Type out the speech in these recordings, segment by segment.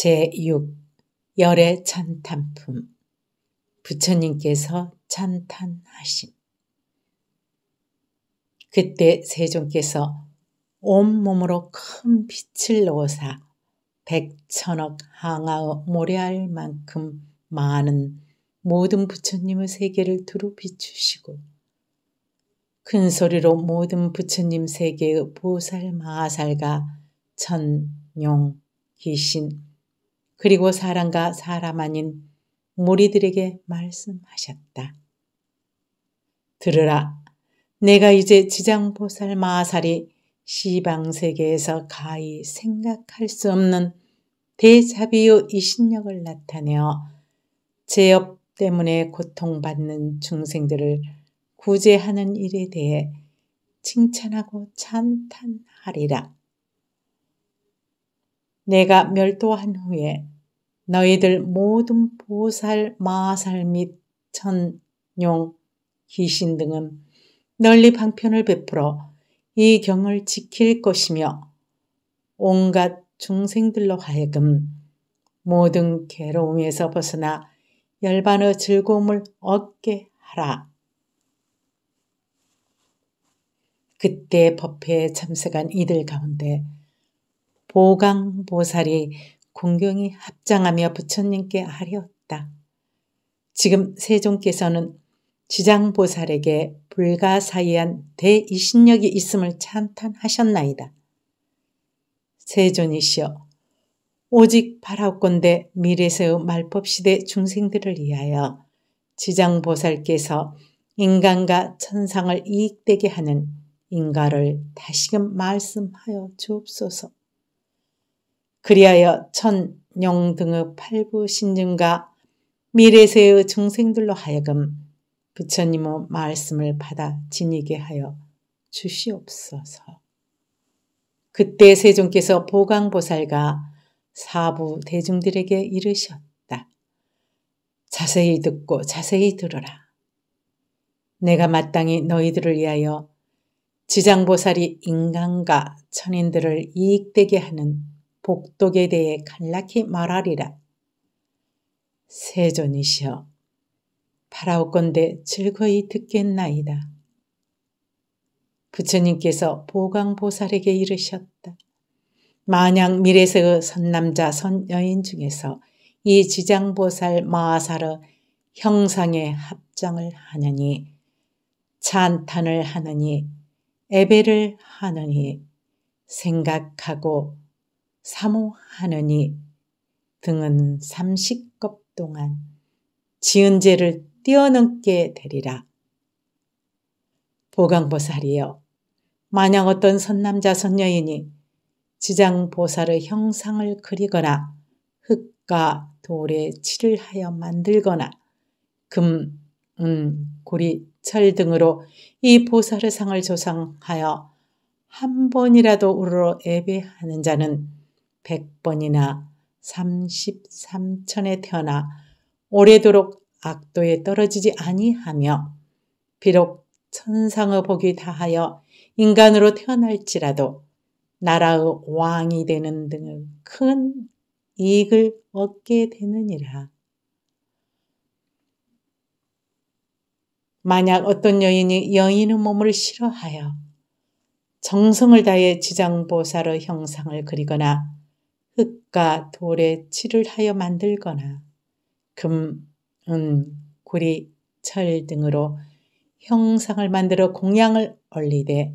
제6 열의 찬탄품 부처님께서 찬탄하심 그때 세종께서 온몸으로 큰 빛을 넣어사 백천억 항아의 모래알 만큼 많은 모든 부처님의 세계를 두루 비추시고 큰 소리로 모든 부처님 세계의 보살 마살과 천용 귀신 그리고 사람과 사람 아닌 무리들에게 말씀하셨다. 들으라. 내가 이제 지장보살 마살이 시방 세계에서 가히 생각할 수 없는 대자비의 이신력을 나타내어 제업 때문에 고통받는 중생들을 구제하는 일에 대해 칭찬하고 찬탄하리라. 내가 멸도한 후에 너희들 모든 보살, 마살 및 천, 용, 귀신 등은 널리 방편을 베풀어 이 경을 지킬 것이며 온갖 중생들로 하여금 모든 괴로움에서 벗어나 열반의 즐거움을 얻게 하라. 그때 법회에 참석한 이들 가운데 보강보살이 공경이 합장하며 부처님께 아뢰었다. 지금 세종께서는 지장보살에게 불가사의한 대이신력이 있음을 찬탄하셨나이다. 세존이시여 오직 바라옵건대 미래세의 말법시대 중생들을 위하여 지장보살께서 인간과 천상을 이익되게 하는 인가를 다시금 말씀하여 주옵소서. 그리하여 천영 등의 팔부 신증과 미래세의 중생들로 하여금 부처님의 말씀을 받아 지니게 하여 주시옵소서. 그때 세종께서 보강보살과 사부 대중들에게 이르셨다. 자세히 듣고 자세히 들어라. 내가 마땅히 너희들을 위하여 지장보살이 인간과 천인들을 이익되게 하는 복독에 대해 간략히 말하리라. 세존이시여, 바라오건대 즐거이 듣겠나이다. 부처님께서 보광보살에게 이르셨다. 만약 미래세의 선남자 선여인 중에서 이 지장보살 마하사르 형상의 합장을 하느니 찬탄을 하느니 애배를 하느니 생각하고 사모하느니 등은 삼십겁 동안 지은 죄를 뛰어넘게 되리라. 보강보살이여 만약 어떤 선남자 선녀인이 지장보살의 형상을 그리거나 흙과 돌에 칠을 하여 만들거나 금, 은, 고리, 철 등으로 이 보살의 상을 조상하여 한 번이라도 우러러 예배하는 자는 백번이나 삼십삼천에 태어나 오래도록 악도에 떨어지지 아니하며 비록 천상의 복이 다하여 인간으로 태어날지라도 나라의 왕이 되는 등의 큰 이익을 얻게 되느니라. 만약 어떤 여인이 여인의 몸을 싫어하여 정성을 다해 지장보살의 형상을 그리거나 흙과 돌에 칠을 하여 만들거나 금, 은, 구리, 철 등으로 형상을 만들어 공양을 얼리되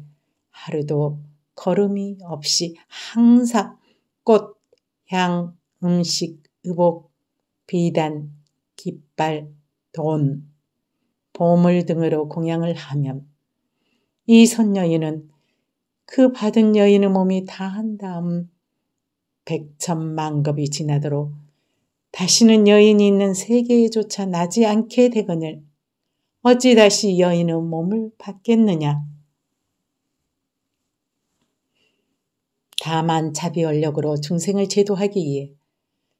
하루도 걸음이 없이 항상 꽃, 향, 음식, 의복, 비단, 깃발, 돈, 보물 등으로 공양을 하면 이선여인은그 받은 여인의 몸이 다 한 다음 백천만겁이 지나도록 다시는 여인이 있는 세계에조차 나지 않게 되거늘 어찌 다시 여인의 몸을 받겠느냐. 다만 자비원력으로 중생을 제도하기 위해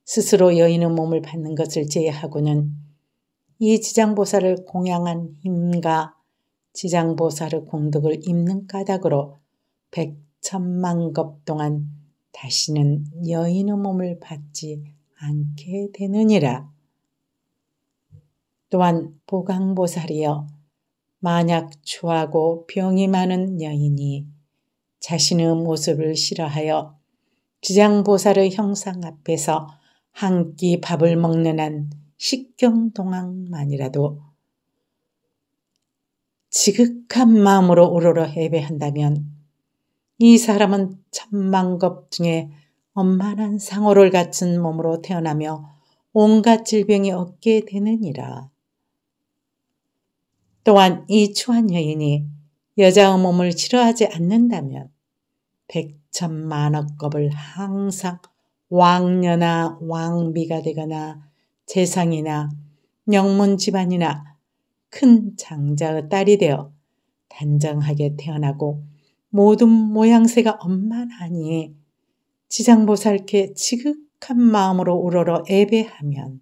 스스로 여인의 몸을 받는 것을 제외하고는 이 지장보살을 공양한 힘과 지장보살의 공덕을 입는 까닭으로 백천만겁 동안 다시는 여인의 몸을 받지 않게 되느니라. 또한 보강보살이여 만약 추하고 병이 많은 여인이 자신의 모습을 싫어하여 지장보살의 형상 앞에서 한 끼 밥을 먹는 한 식경동학만이라도 지극한 마음으로 우러러 해배한다면 이 사람은 천만겁 중에 엄만한 상어를 갖춘 몸으로 태어나며 온갖 질병이 얻게 되느니라. 또한 이 추한 여인이 여자의 몸을 싫어하지 않는다면 백천만억겁을 항상 왕녀나 왕비가 되거나 재상이나 영문 집안이나 큰 장자의 딸이 되어 단정하게 태어나고 모든 모양새가 엄만하니 지장보살께 지극한 마음으로 우러러 예배하면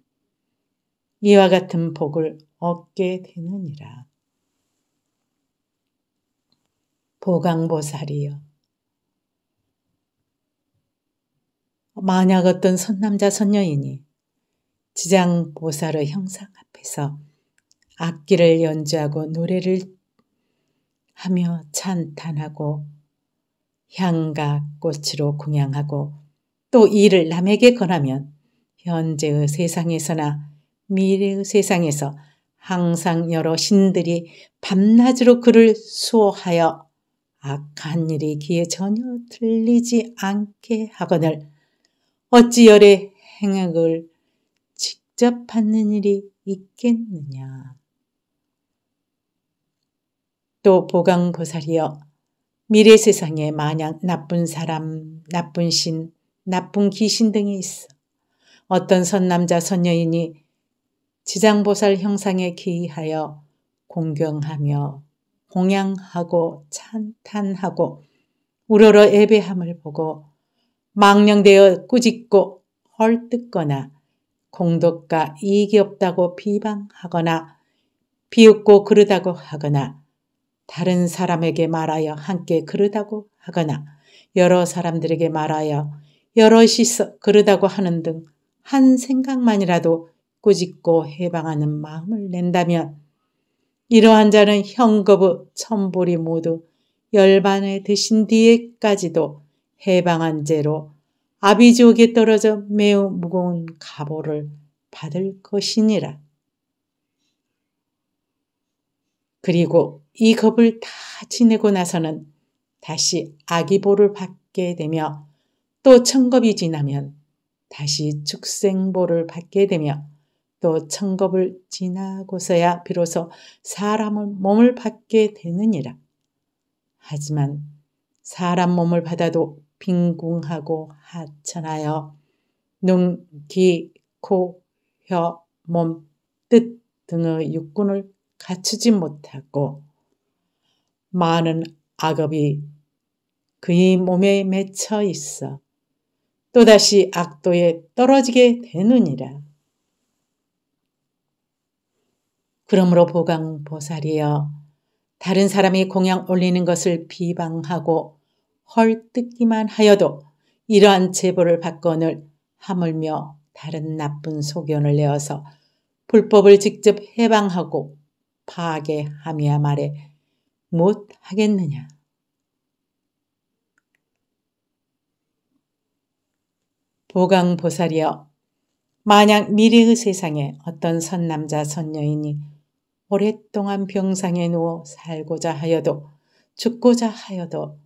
이와 같은 복을 얻게 되느니라. 보강보살이여. 만약 어떤 선남자 선녀이니 지장보살의 형상 앞에서 악기를 연주하고 노래를 하며 찬탄하고 향과 꽃으로 공양하고 또 이를 남에게 권하면 현재의 세상에서나 미래의 세상에서 항상 여러 신들이 밤낮으로 그를 수호하여 악한 일이 귀에 전혀 들리지 않게 하거늘 어찌 열의 행악을 직접 받는 일이 있겠느냐. 또 보강보살이여 미래 세상에 마냥 나쁜 사람, 나쁜 신, 나쁜 귀신 등이 있어 어떤 선남자 선녀인이 지장보살 형상에 기이하여 공경하며 공양하고 찬탄하고 우러러 예배함을 보고 망령되어 꾸짖고 헐뜯거나 공덕과 이익이 없다고 비방하거나 비웃고 그러다고 하거나 다른 사람에게 말하여 함께 그러다고 하거나 여러 사람들에게 말하여 여럿이서 그러다고 하는 등 한 생각만이라도 꾸짖고 해방하는 마음을 낸다면 이러한 자는 형급의 천불이 모두 열반에 드신 뒤에까지도 해방한 죄로 아비지옥에 떨어져 매우 무거운 가보를 받을 것이니라. 그리고 이 겁을 다 지내고 나서는 다시 아기보를 받게 되며 또 천겁이 지나면 다시 축생보를 받게 되며 또 천겁을 지나고서야 비로소 사람을 몸을 받게 되느니라. 하지만 사람 몸을 받아도 빈궁하고 하천하여 눈, 귀, 코, 혀, 몸, 뜻 등의 육군을 갖추지 못하고 많은 악업이 그의 몸에 맺혀 있어 또다시 악도에 떨어지게 되느니라. 그러므로 보강보살이여 다른 사람이 공양 올리는 것을 비방하고 헐뜯기만 하여도 이러한 제보를 받건을 하물며 다른 나쁜 소견을 내어서 불법을 직접 해방하고 파괴함이야말해 못 하겠느냐. 보강보살이여 만약 미래의 세상에 어떤 선남자 선녀인이 오랫동안 병상에 누워 살고자 하여도 죽고자 하여도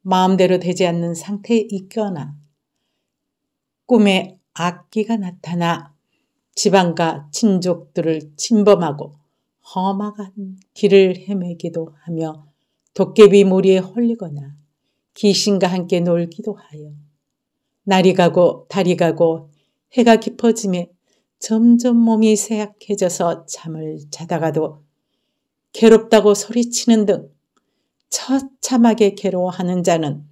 마음대로 되지 않는 상태에 있거나 꿈에 악기가 나타나 지방과 친족들을 침범하고 험악한 길을 헤매기도 하며 도깨비 무리에 홀리거나 귀신과 함께 놀기도 하여 날이 가고 달이 가고 해가 깊어지며 점점 몸이 쇠약해져서 잠을 자다가도 괴롭다고 소리치는 등 처참하게 괴로워하는 자는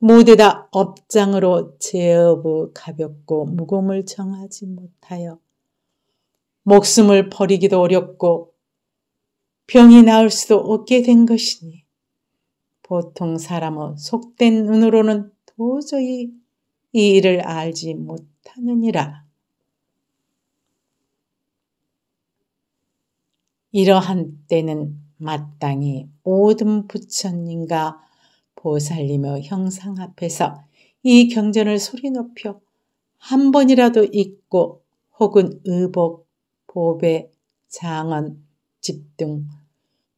모두 다 업장으로 제업의 가볍고 무거움을 정하지 못하여 목숨을 버리기도 어렵고 병이 나을 수도 없게 된 것이니 보통 사람은 속된 눈으로는 도저히 이 일을 알지 못하느니라. 이러한 때는 마땅히 모든 부처님과 보살님의 형상 앞에서 이 경전을 소리 높여 한 번이라도 읽고 혹은 의복 보배, 장언, 집등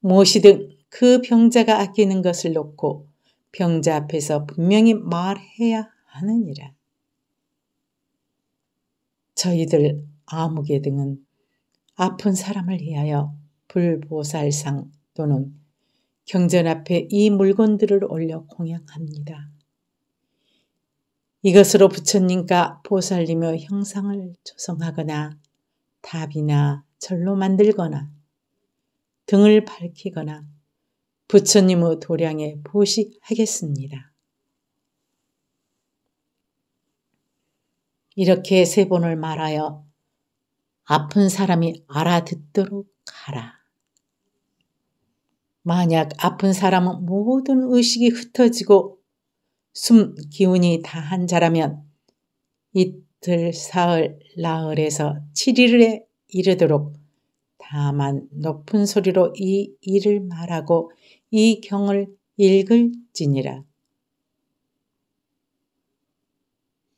모시등 그 병자가 아끼는 것을 놓고 병자 앞에서 분명히 말해야 하느니라. 저희들 암흑의 등은 아픈 사람을 위하여 불보살상 또는 경전 앞에 이 물건들을 올려 공양합니다. 이것으로 부처님과 보살님의 형상을 조성하거나 탑이나 절로 만들거나 등을 밝히거나 부처님의 도량에 보시하겠습니다 이렇게 세 번을 말하여 아픈 사람이 알아듣도록 하라. 만약 아픈 사람은 모든 의식이 흩어지고 숨 기운이 다한 자라면 이들 사흘 나흘에서 7일에 이르도록 다만 높은 소리로 이 일을 말하고 이 경을 읽을지니라.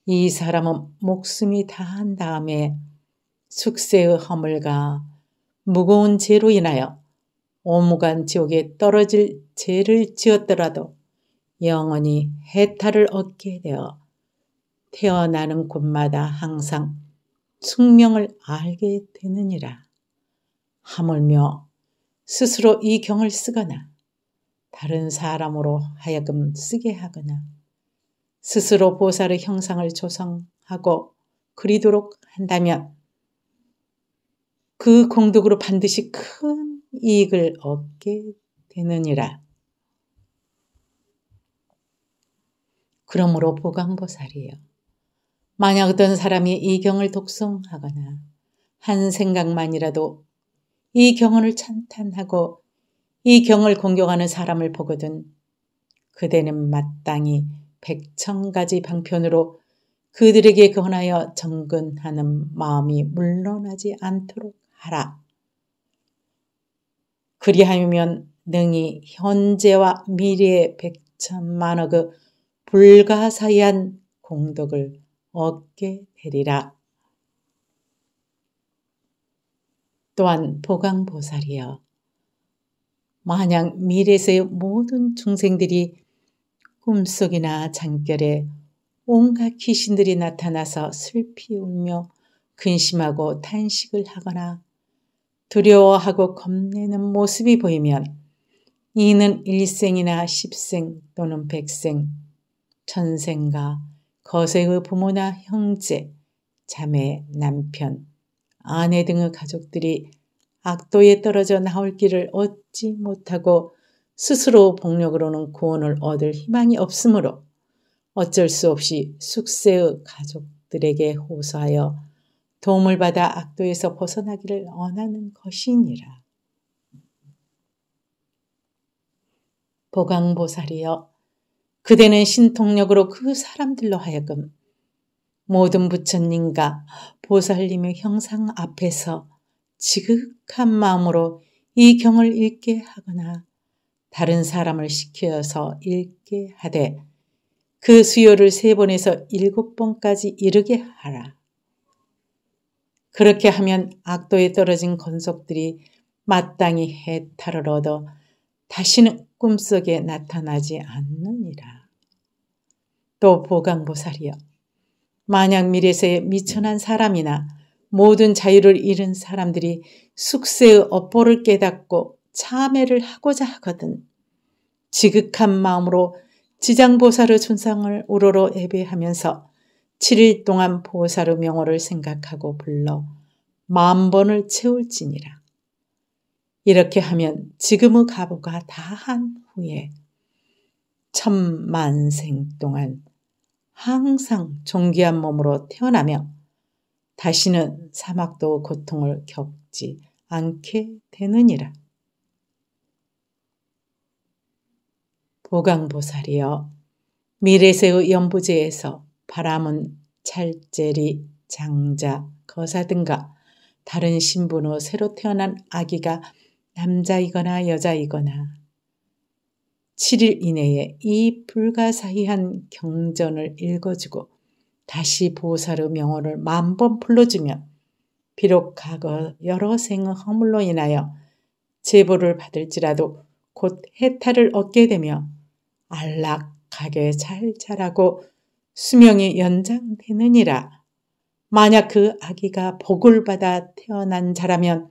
이 사람은 목숨이 다한 다음에 숙세의 허물과 무거운 죄로 인하여 오무간 지옥에 떨어질 죄를 지었더라도 영원히 해탈을 얻게 되어 태어나는 곳마다 항상 숙명을 알게 되느니라. 하물며 스스로 이 경을 쓰거나 다른 사람으로 하여금 쓰게 하거나 스스로 보살의 형상을 조성하고 그리도록 한다면 그 공덕으로 반드시 큰 이익을 얻게 되느니라. 그러므로 보강보살이요 만약 어떤 사람이 이 경을 독송하거나 한 생각만이라도 이경을 찬탄하고 이 경을 공격하는 사람을 보거든 그대는 마땅히 백천가지 방편으로 그들에게 권하여 정근하는 마음이 물러나지 않도록 하라. 그리하면 능히 현재와 미래의 백천만억의 불가사의한 공덕을 얻게 되리라. 또한 보강보살이여 만약 미래에서의 모든 중생들이 꿈속이나 잠결에 온갖 귀신들이 나타나서 슬피 울며 근심하고 탄식을 하거나 두려워하고 겁내는 모습이 보이면 이는 일생이나 십생 또는 백생, 천생과 거세의 부모나 형제, 자매, 남편, 아내 등의 가족들이 악도에 떨어져 나올 길을 얻지 못하고 스스로 복력으로는 구원을 얻을 희망이 없으므로 어쩔 수 없이 숙세의 가족들에게 호소하여 도움을 받아 악도에서 벗어나기를 원하는 것이니라. 보강보살이여 그대는 신통력으로 그 사람들로 하여금 모든 부처님과 보살님의 형상 앞에서 지극한 마음으로 이 경을 읽게 하거나 다른 사람을 시켜서 읽게 하되 그 수요를 세 번에서 일곱 번까지 이르게 하라. 그렇게 하면 악도에 떨어진 건속들이 마땅히 해탈을 얻어 다시는 꿈속에 나타나지 않느니라. 또 보강보살이여 만약 미래세에 미천한 사람이나 모든 자유를 잃은 사람들이 숙세의 업보를 깨닫고 참회를 하고자 하거든 지극한 마음으로 지장보살의 존상을 우러러 예배하면서 7일 동안 보살의 명호를 생각하고 불러 만번을 채울지니라. 이렇게 하면 지금의 가부가다한 후에 천만생 동안 항상 존귀한 몸으로 태어나며 다시는 사막도 고통을 겪지 않게 되느니라. 보강보살이여 미래세의 연부제에서 바람은 찰제리 장자 거사 등과 다른 신분으로 새로 태어난 아기가 남자이거나 여자이거나 7일 이내에 이 불가사의한 경전을 읽어주고 다시 보살의 명호를 만 번 불러주면 비록 과거 여러 생의 허물로 인하여 제보를 받을지라도 곧 해탈을 얻게 되며 안락하게 잘 자라고 수명이 연장되느니라. 만약 그 아기가 복을 받아 태어난 자라면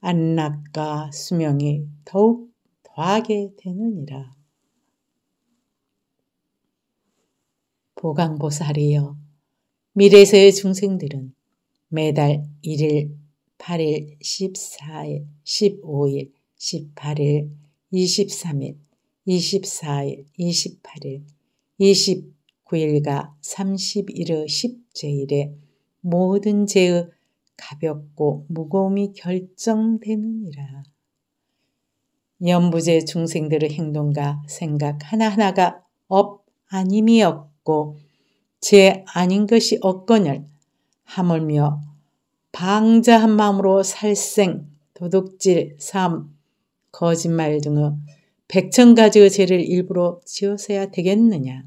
안락과 수명이 더욱 더하게 되느니라. 보강보살이여 미래세의 중생들은 매달 1일, 8일, 14일, 15일, 18일, 23일, 24일, 28일, 29일과 3 1일 10제일에 모든 제의 가볍고 무거움이 결정되느니라. 연부제 중생들의 행동과 생각 하나하나가 업 아님이 없고 제 아닌 것이 없건을 하물며 방자한 마음으로 살생, 도둑질, 삶, 거짓말 등의 백천 가지의 죄를 일부러 지어서야 되겠느냐.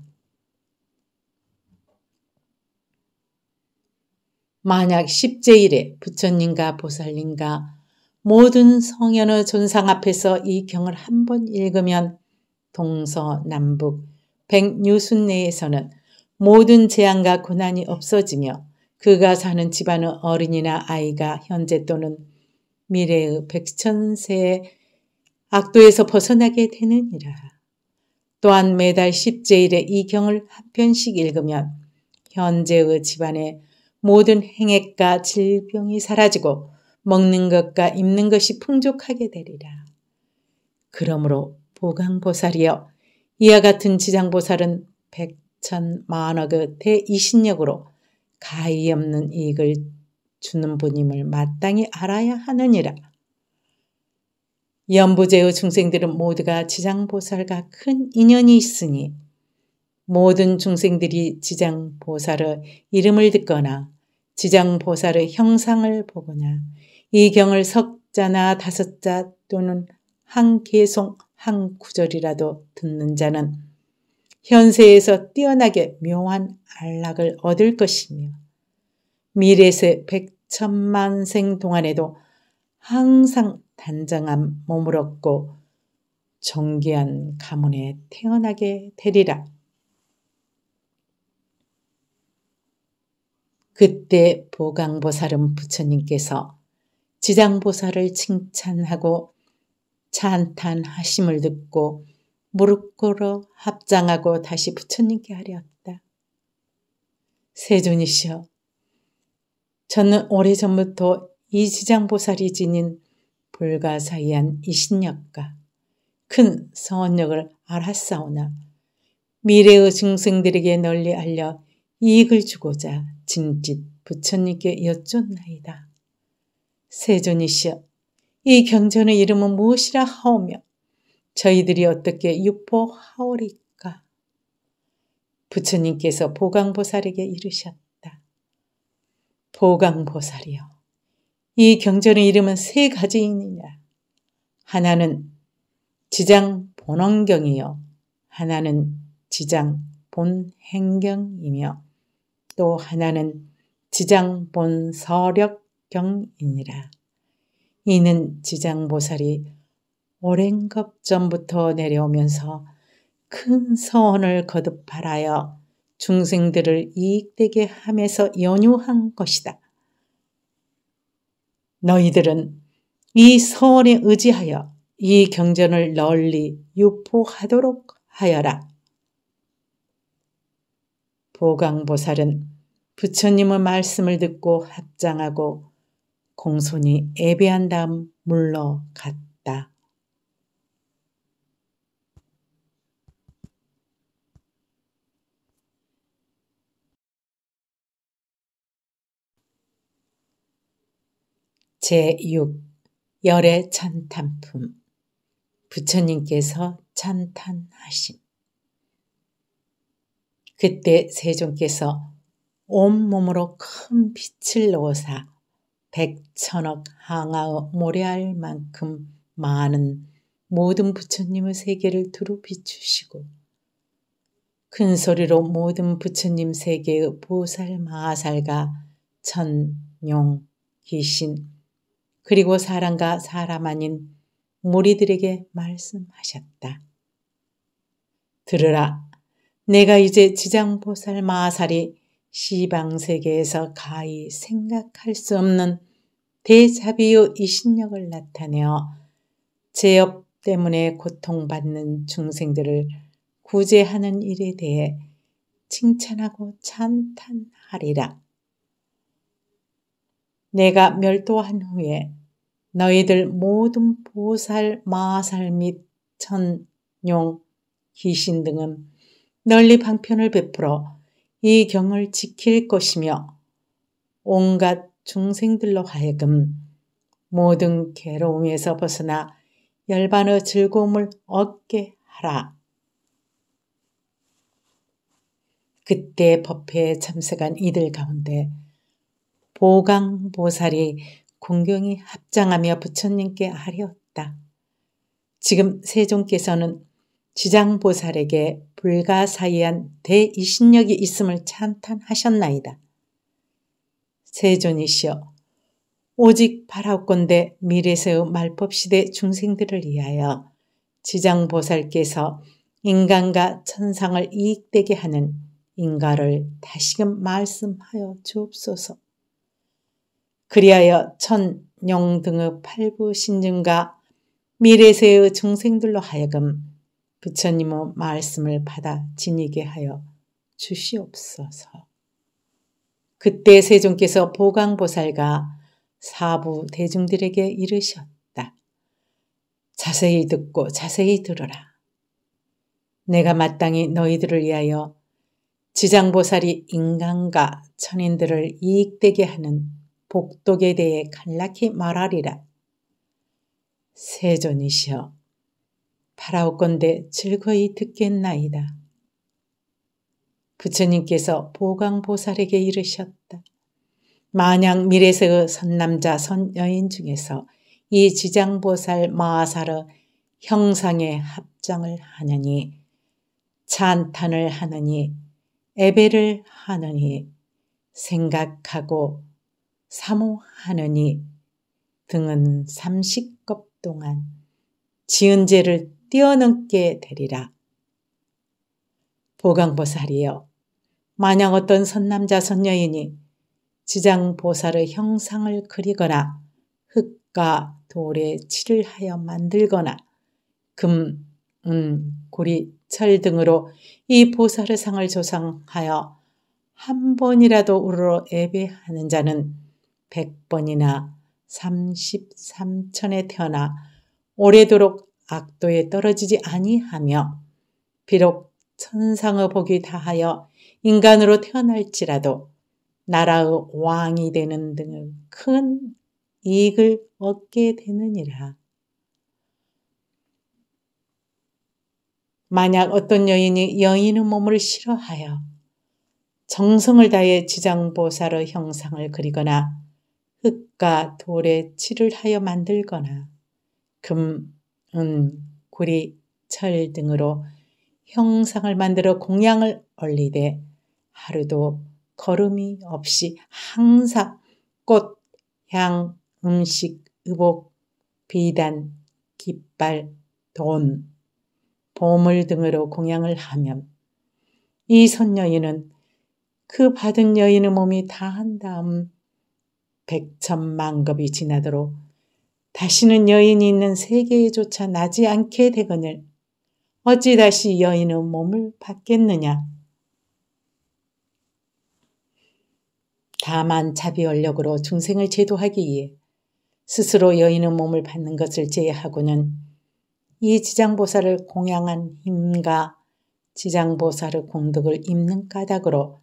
만약 1 0제일에 부처님과 보살님과 모든 성현의 존상 앞에서 이 경을 한 번 읽으면 동서남북 백유순내에서는 모든 재앙과 고난이 없어지며 그가 사는 집안의 어린이나 아이가 현재 또는 미래의 백천세의 악도에서 벗어나게 되느니라. 또한 매달 1 0제일에이 경을 한 편씩 읽으면 현재의 집안에 모든 행액과 질병이 사라지고 먹는 것과 입는 것이 풍족하게 되리라. 그러므로 보강보살이여 이와 같은 지장보살은 백천 만억의 대이신력으로 가히 없는 이익을 주는 분임을 마땅히 알아야 하느니라. 연부제의 중생들은 모두가 지장보살과 큰 인연이 있으니 모든 중생들이 지장보살의 이름을 듣거나 지장보살의 형상을 보거나 이 경을 석자나 다섯자 또는 한계송한 구절이라도 듣는 자는 현세에서 뛰어나게 묘한 안락을 얻을 것이며 미래세 백천만 생 동안에도 항상 단정한 몸을 얻고 정기한 가문에 태어나게 되리라. 그때 보강보살은 부처님께서 지장보살을 칭찬하고 찬탄하심을 듣고 무릎 꿇어 합장하고 다시 부처님께 하려었다. 세존이시여, 저는 오래전부터 이 지장보살이 지닌 불가사의한 이신력과 큰 선력을 알았사오나 미래의 중생들에게 널리 알려 이익을 주고자 진짓 부처님께 여쭙나이다 세존이시여, 이 경전의 이름은 무엇이라 하오며 저희들이 어떻게 유포하오리까? 부처님께서 보강보살에게 이르셨다. 보강보살이여, 이 경전의 이름은 세가지이니냐 하나는 지장 본원경이요. 하나는 지장 본행경이며 또 하나는 지장본 서력경이니라. 이는 지장보살이 오랜 것 전부터 내려오면서 큰 서원을 거듭 하라여 중생들을 이익되게 함에서 연유한 것이다. 너희들은 이 서원에 의지하여 이 경전을 널리 유포하도록 하여라. 보강보살은 부처님의 말씀을 듣고 합장하고 공손히 예배한 다음 물러갔다. 제6 열의 찬탄품 부처님께서 찬탄하신 그때 세종께서 온몸으로 큰 빛을 넣어사 백천억 항아 모래알 만큼 많은 모든 부처님의 세계를 두루 비추시고 큰 소리로 모든 부처님 세계의 보살 마살과 천, 용, 귀신 그리고 사람과 사람 아닌 무리들에게 말씀하셨다. 들으라 내가 이제 지장보살 마살이 시방 세계에서 가히 생각할 수 없는 대자비의 이신력을 나타내어 제업 때문에 고통받는 중생들을 구제하는 일에 대해 칭찬하고 찬탄하리라. 내가 멸도한 후에 너희들 모든 보살, 마살 및 천, 용, 귀신 등은 널리 방편을 베풀어 이 경을 지킬 것이며 온갖 중생들로 하여금 모든 괴로움에서 벗어나 열반의 즐거움을 얻게 하라. 그때 법회에 참석한 이들 가운데 보강보살이 공경이 합장하며 부처님께 하려었다 지금 세종께서는 지장보살에게 불가사의한 대이신력이 있음을 찬탄하셨나이다. 세존이시여 오직 바라건대 미래세의 말법시대 중생들을 위하여 지장보살께서 인간과 천상을 이익되게 하는 인가를 다시금 말씀하여 주옵소서. 그리하여 천영 등의 팔부 신증과 미래세의 중생들로 하여금 부처님의 말씀을 받아 지니게 하여 주시옵소서. 그때 세종께서 보광보살과 사부 대중들에게 이르셨다. 자세히 듣고 자세히 들어라. 내가 마땅히 너희들을 위하여 지장보살이 인간과 천인들을 이익되게 하는 복독에 대해 간략히 말하리라. 세존이시여 바라옵건대 즐거이 듣겠나이다. 부처님께서 보광보살에게 이르셨다. 만약 미래세의 선남자 선여인 중에서 이 지장보살 마사르 형상에 합장을 하느니 찬탄을 하느니 예배를 하느니 생각하고 사모하느니 등은 삼십겁 동안 지은 죄를 뛰어넘게 되리라. 보강보살이여 만약 어떤 선남자 선녀인이 지장보살의 형상을 그리거나 흙과 돌에 칠을 하여 만들거나 금, 은, 고리, 철 등으로 이 보살의 상을 조상하여 한 번이라도 우러러 예배하는 자는 백번이나 삼십삼천에 태어나 오래도록 악도에 떨어지지 아니하며 비록 천상의 복이 다하여 인간으로 태어날지라도 나라의 왕이 되는 등의 큰 이익을 얻게 되느니라. 만약 어떤 여인이 여인의 몸을 싫어하여 정성을 다해 지장보살의 형상을 그리거나 흙과 돌에 칠을 하여 만들거나 금, 음, 구리철 등으로 형상을 만들어 공양을 얼리되 하루도 걸음이 없이 항상 꽃, 향, 음식, 의복, 비단, 깃발, 돈, 보물 등으로 공양을 하면 이 선여인은 그 받은 여인의 몸이 다한 다음 백천만급이 지나도록 다시는 여인이 있는 세계에조차 나지 않게 되거늘 어찌 다시 여인의 몸을 받겠느냐. 다만 자비 원력으로 중생을 제도하기 위해 스스로 여인의 몸을 받는 것을 제외하고는 이 지장보살을 공양한 힘과 지장보살의 공덕을 입는 까닭으로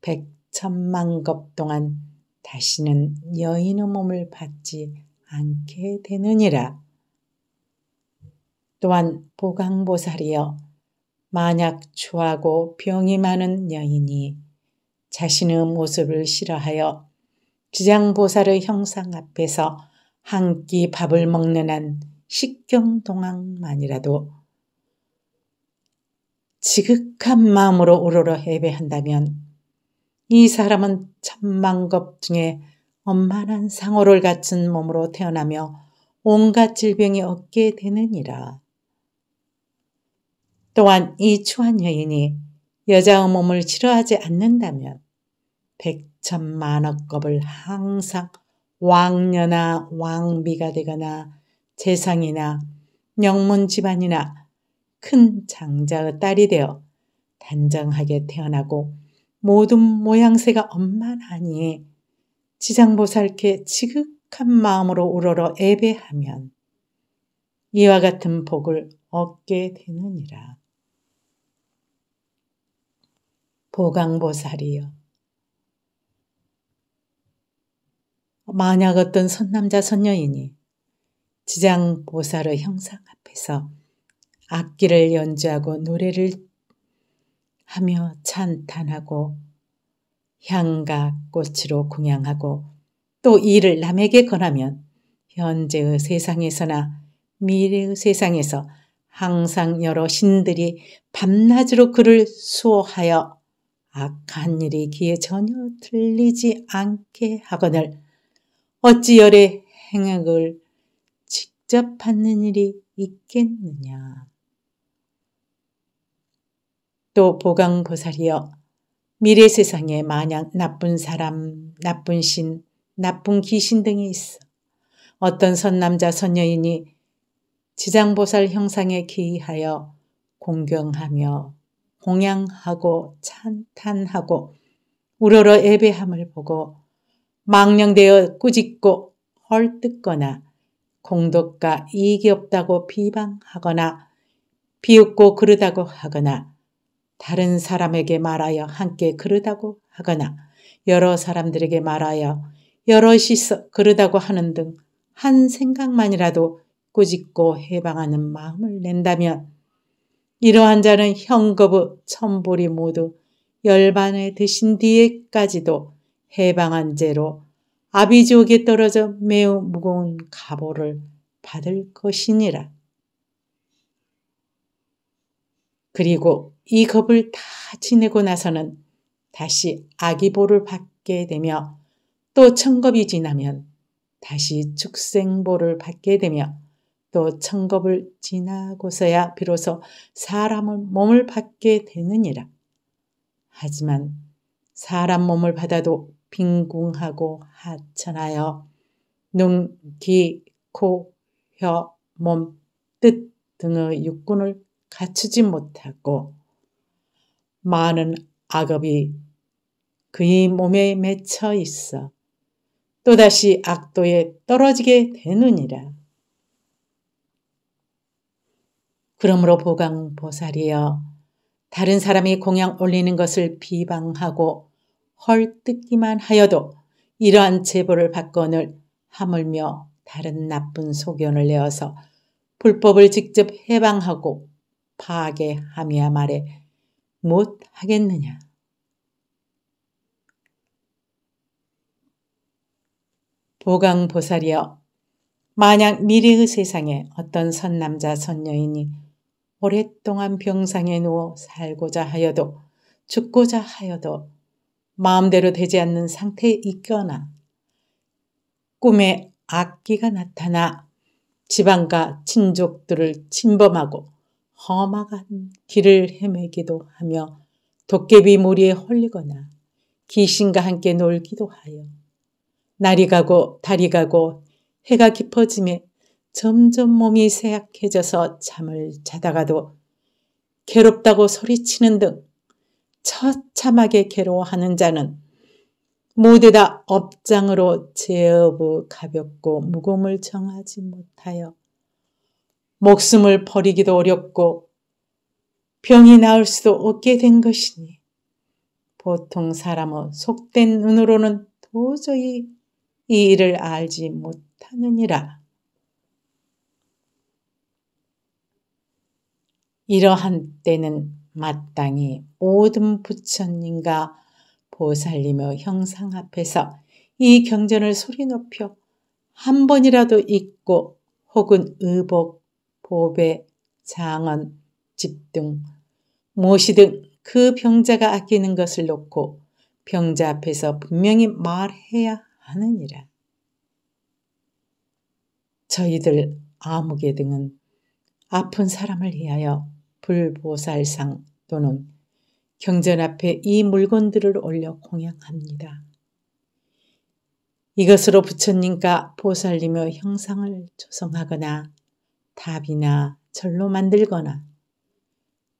백천만 겁 동안 다시는 여인의 몸을 받지 않게 되느니라. 또한 보강보살이여 만약 추하고 병이 많은 여인이 자신의 모습을 싫어하여 지장보살의 형상 앞에서 한 끼 밥을 먹는 한 식경동학만이라도 지극한 마음으로 우러러 해배한다면이 사람은 천만겁 중에 엄마한 상어를 갖춘 몸으로 태어나며 온갖 질병이 얻게 되느니라. 또한 이 추한 여인이 여자의 몸을 싫어하지 않는다면 백천만억 겁을 항상 왕녀나 왕비가 되거나 재상이나 영문 집안이나 큰 장자의 딸이 되어 단정하게 태어나고 모든 모양새가 엄만하니 지장보살께 지극한 마음으로 우러러 예배하면 이와 같은 복을 얻게 되느니라. 보강보살이여. 만약 어떤 선남자 선녀인이 지장보살의 형상 앞에서 악기를 연주하고 노래를 하며 찬탄하고 향과 꽃으로 공양하고 또 이를 남에게 권하면 현재의 세상에서나 미래의 세상에서 항상 여러 신들이 밤낮으로 그를 수호하여 악한 일이 귀에 전혀 들리지 않게 하거늘 어찌 열의 행악을 직접 받는 일이 있겠느냐. 또 보강보살이여 미래 세상에 마냥 나쁜 사람, 나쁜 신, 나쁜 귀신 등이 있어. 어떤 선남자 선녀인이 지장보살 형상에 기이하여 공경하며 공양하고 찬탄하고 우러러 예배함을 보고 망령되어 꾸짖고 헐뜯거나 공덕과 이익이 없다고 비방하거나 비웃고 그러다고 하거나 다른 사람에게 말하여 함께 그러다고 하거나 여러 사람들에게 말하여 여럿이서 그러다고 하는 등 한 생각만이라도 꾸짖고 해방하는 마음을 낸다면 이러한 자는 형급의 천불이 모두 열반에 드신 뒤에까지도 해방한 죄로 아비족옥에 떨어져 매우 무거운 가보를 받을 것이니라. 그리고 이 겁을 다 지내고 나서는 다시 아기보를 받게 되며 또 천겁이 지나면 다시 축생보를 받게 되며 또 천겁을 지나고서야 비로소 사람을 몸을 받게 되느니라. 하지만 사람 몸을 받아도 빈궁하고 하찮아요. 눈, 귀, 코, 혀, 몸, 뜻 등의 육군을 갖추지 못하고 많은 악업이 그의 몸에 맺혀 있어 또다시 악도에 떨어지게 되느니라. 그러므로 보강보살이여 다른 사람이 공양 올리는 것을 비방하고 헐뜯기만 하여도 이러한 제보를 받거늘 하물며 다른 나쁜 소견을 내어서 불법을 직접 해방하고 파괴함이야 말해 못 하겠느냐. 보강보살이여, 만약 미래의 그 세상에 어떤 선남자 선녀인이 오랫동안 병상에 누워 살고자 하여도 죽고자 하여도 마음대로 되지 않는 상태에 있거나 꿈에 악기가 나타나 지방과 친족들을 침범하고 험악한 길을 헤매기도 하며 도깨비 무리에 홀리거나 귀신과 함께 놀기도 하여 날이 가고 달이 가고 해가 깊어지며 점점 몸이 쇠약해져서 잠을 자다가도 괴롭다고 소리치는 등 처참하게 괴로워하는 자는 모두 다 업장으로 제어부 가볍고 무거움을 정하지 못하여 목숨을 버리기도 어렵고 병이 나을 수도 없게 된 것이니 보통 사람의 속된 눈으로는 도저히 이 일을 알지 못하느니라. 이러한 때는 마땅히 모든 부처님과 보살님의 형상 앞에서 이 경전을 소리 높여 한 번이라도 읽고 혹은 의복 고배, 장언, 집등 모시등 그 병자가 아끼는 것을 놓고 병자 앞에서 분명히 말해야 하느니라. 저희들 암흑개 등은 아픈 사람을 위하여 불보살상 또는 경전 앞에 이 물건들을 올려 공양합니다. 이것으로 부처님과 보살님의 형상을 조성하거나 탑이나 절로 만들거나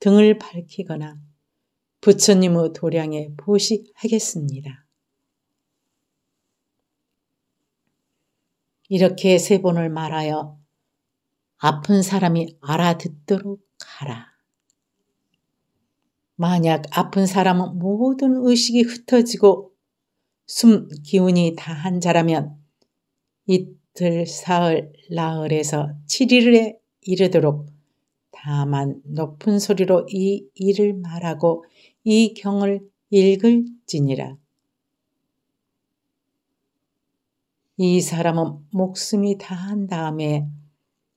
등을 밝히거나 부처님의 도량에 보시하겠습니다 이렇게 세 번을 말하여 아픈 사람이 알아듣도록 하라. 만약 아픈 사람은 모든 의식이 흩어지고 숨 기운이 다 한 자라면 이들 사흘 나흘에서 7일에 이르도록 다만 높은 소리로 이 일을 말하고 이 경을 읽을지니라. 이 사람은 목숨이 다한 다음에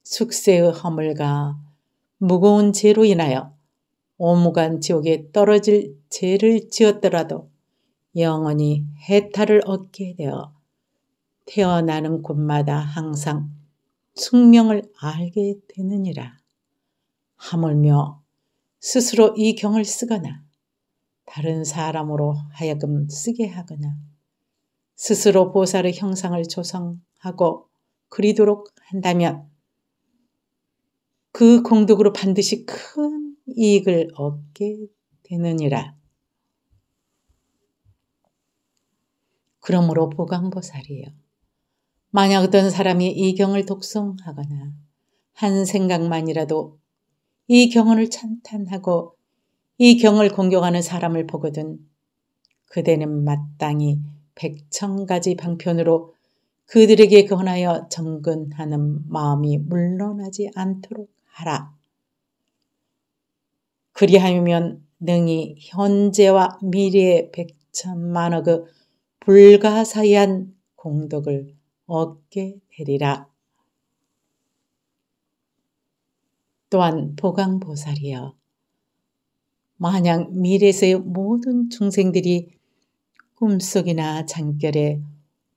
숙세의 허물과 무거운 죄로 인하여 오무간 지옥에 떨어질 죄를 지었더라도 영원히 해탈을 얻게 되어 태어나는 곳마다 항상 숙명을 알게 되느니라. 하물며 스스로 이 경을 쓰거나 다른 사람으로 하여금 쓰게 하거나 스스로 보살의 형상을 조성하고 그리도록 한다면 그 공덕으로 반드시 큰 이익을 얻게 되느니라. 그러므로 보광보살이요. 만약 어떤 사람이 이 경을 독송하거나 한 생각만이라도 이경을 찬탄하고 이 경을 공격하는 사람을 보거든 그대는 마땅히 백천가지 방편으로 그들에게 권하여 정근하는 마음이 물러나지 않도록 하라. 그리하면 능히 현재와 미래의 백천만억의 불가사의한 공덕을 얻게 되리라. 또한 보강보살이여 만약 미래세의 모든 중생들이 꿈속이나 잠결에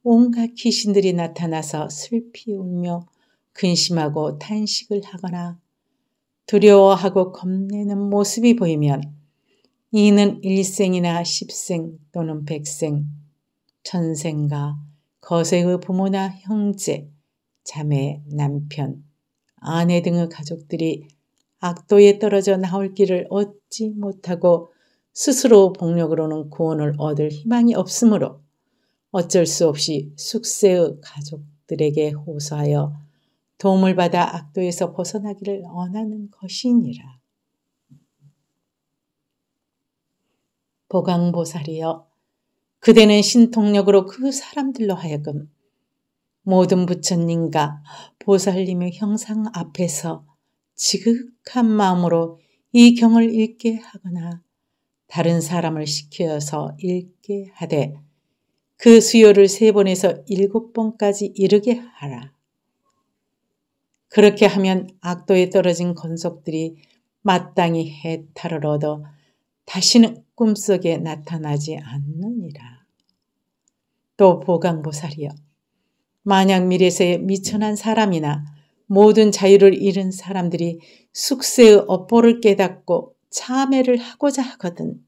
온갖 귀신들이 나타나서 슬피 울며 근심하고 탄식을 하거나 두려워하고 겁내는 모습이 보이면 이는 일생이나 십생 또는 백생, 천생과 거세의 부모나 형제, 자매, 남편, 아내 등의 가족들이 악도에 떨어져 나올 길을 얻지 못하고 스스로 복력으로는 구원을 얻을 희망이 없으므로 어쩔 수 없이 숙세의 가족들에게 호소하여 도움을 받아 악도에서 벗어나기를 원하는 것이니라. 보강보살이여 그대는 신통력으로 그 사람들로 하여금 모든 부처님과 보살님의 형상 앞에서 지극한 마음으로 이 경을 읽게 하거나 다른 사람을 시켜서 읽게 하되 그 수요를 세 번에서 일곱 번까지 이르게 하라. 그렇게 하면 악도에 떨어진 건속들이 마땅히 해탈을 얻어 다시는 꿈속에 나타나지 않느니라. 또 보강보살이여 만약 미래세에 미천한 사람이나 모든 자유를 잃은 사람들이 숙세의 업보를 깨닫고 참회를 하고자 하거든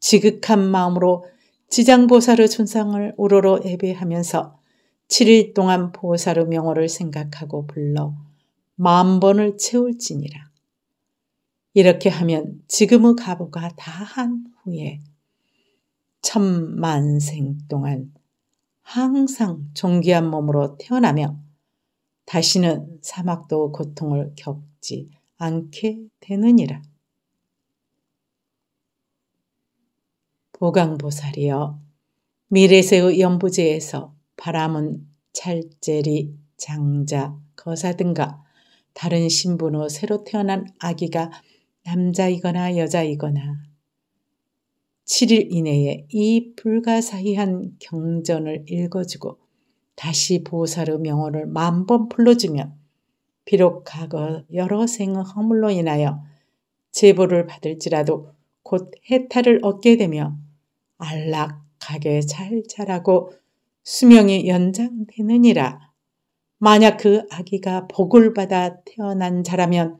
지극한 마음으로 지장보살의 존상을 우러러 예배하면서 7일 동안 보살의 명호를 생각하고 불러 만번을 채울지니라. 이렇게 하면 지금의 가보가 다한 후에 천만생 동안 항상 존귀한 몸으로 태어나며 다시는 사막도 고통을 겪지 않게 되느니라. 보강보살이여 미래세의 연부제에서 바람은 찰제리 장자 거사 등과 다른 신분으로 새로 태어난 아기가 남자이거나 여자이거나 7일 이내에 이 불가사의한 경전을 읽어주고 다시 보살의 명호를 만 번 불러주면 비록 과거 여러 생의 허물로 인하여 제보를 받을지라도 곧 해탈을 얻게 되며 안락하게 잘 자라고 수명이 연장되느니라. 만약 그 아기가 복을 받아 태어난 자라면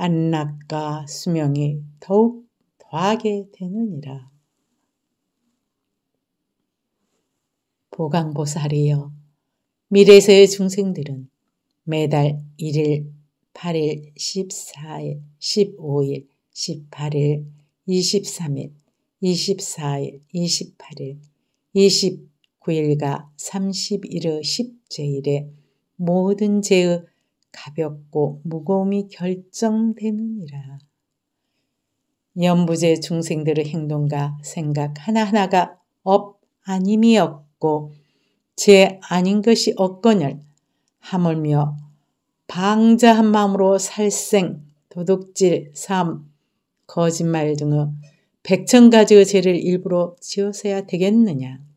안락과 수명이 더욱 더하게 되느니라. 보강보살이여 미래세의 중생들은 매달 1일, 8일, 14일, 15일, 18일, 23일, 24일, 28일, 29일과 3 1일의 10제일에 모든 제의 가볍고 무거움이 결정되느니라. 연부제 중생들의 행동과 생각 하나하나가 업 아님이 없고 제 아닌 것이 없거늘 하물며 방자한 마음으로 살생, 도둑질, 삶, 거짓말 등의 백천 가지의 죄를 일부러 지어서야 되겠느냐.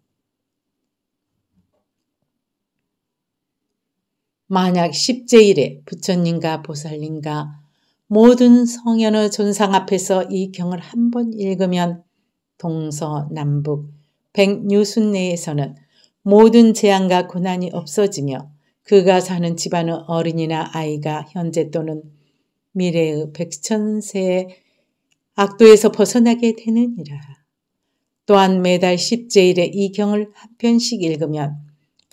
만약 십제일에 부처님과 보살님과 모든 성현의 존상 앞에서 이 경을 한 번 읽으면 동서남북 백유순 내에서는 모든 재앙과 고난이 없어지며 그가 사는 집안의 어린이나 아이가 현재 또는 미래의 백천세의 악도에서 벗어나게 되느니라. 또한 매달 십제일에이 경을 한 편씩 읽으면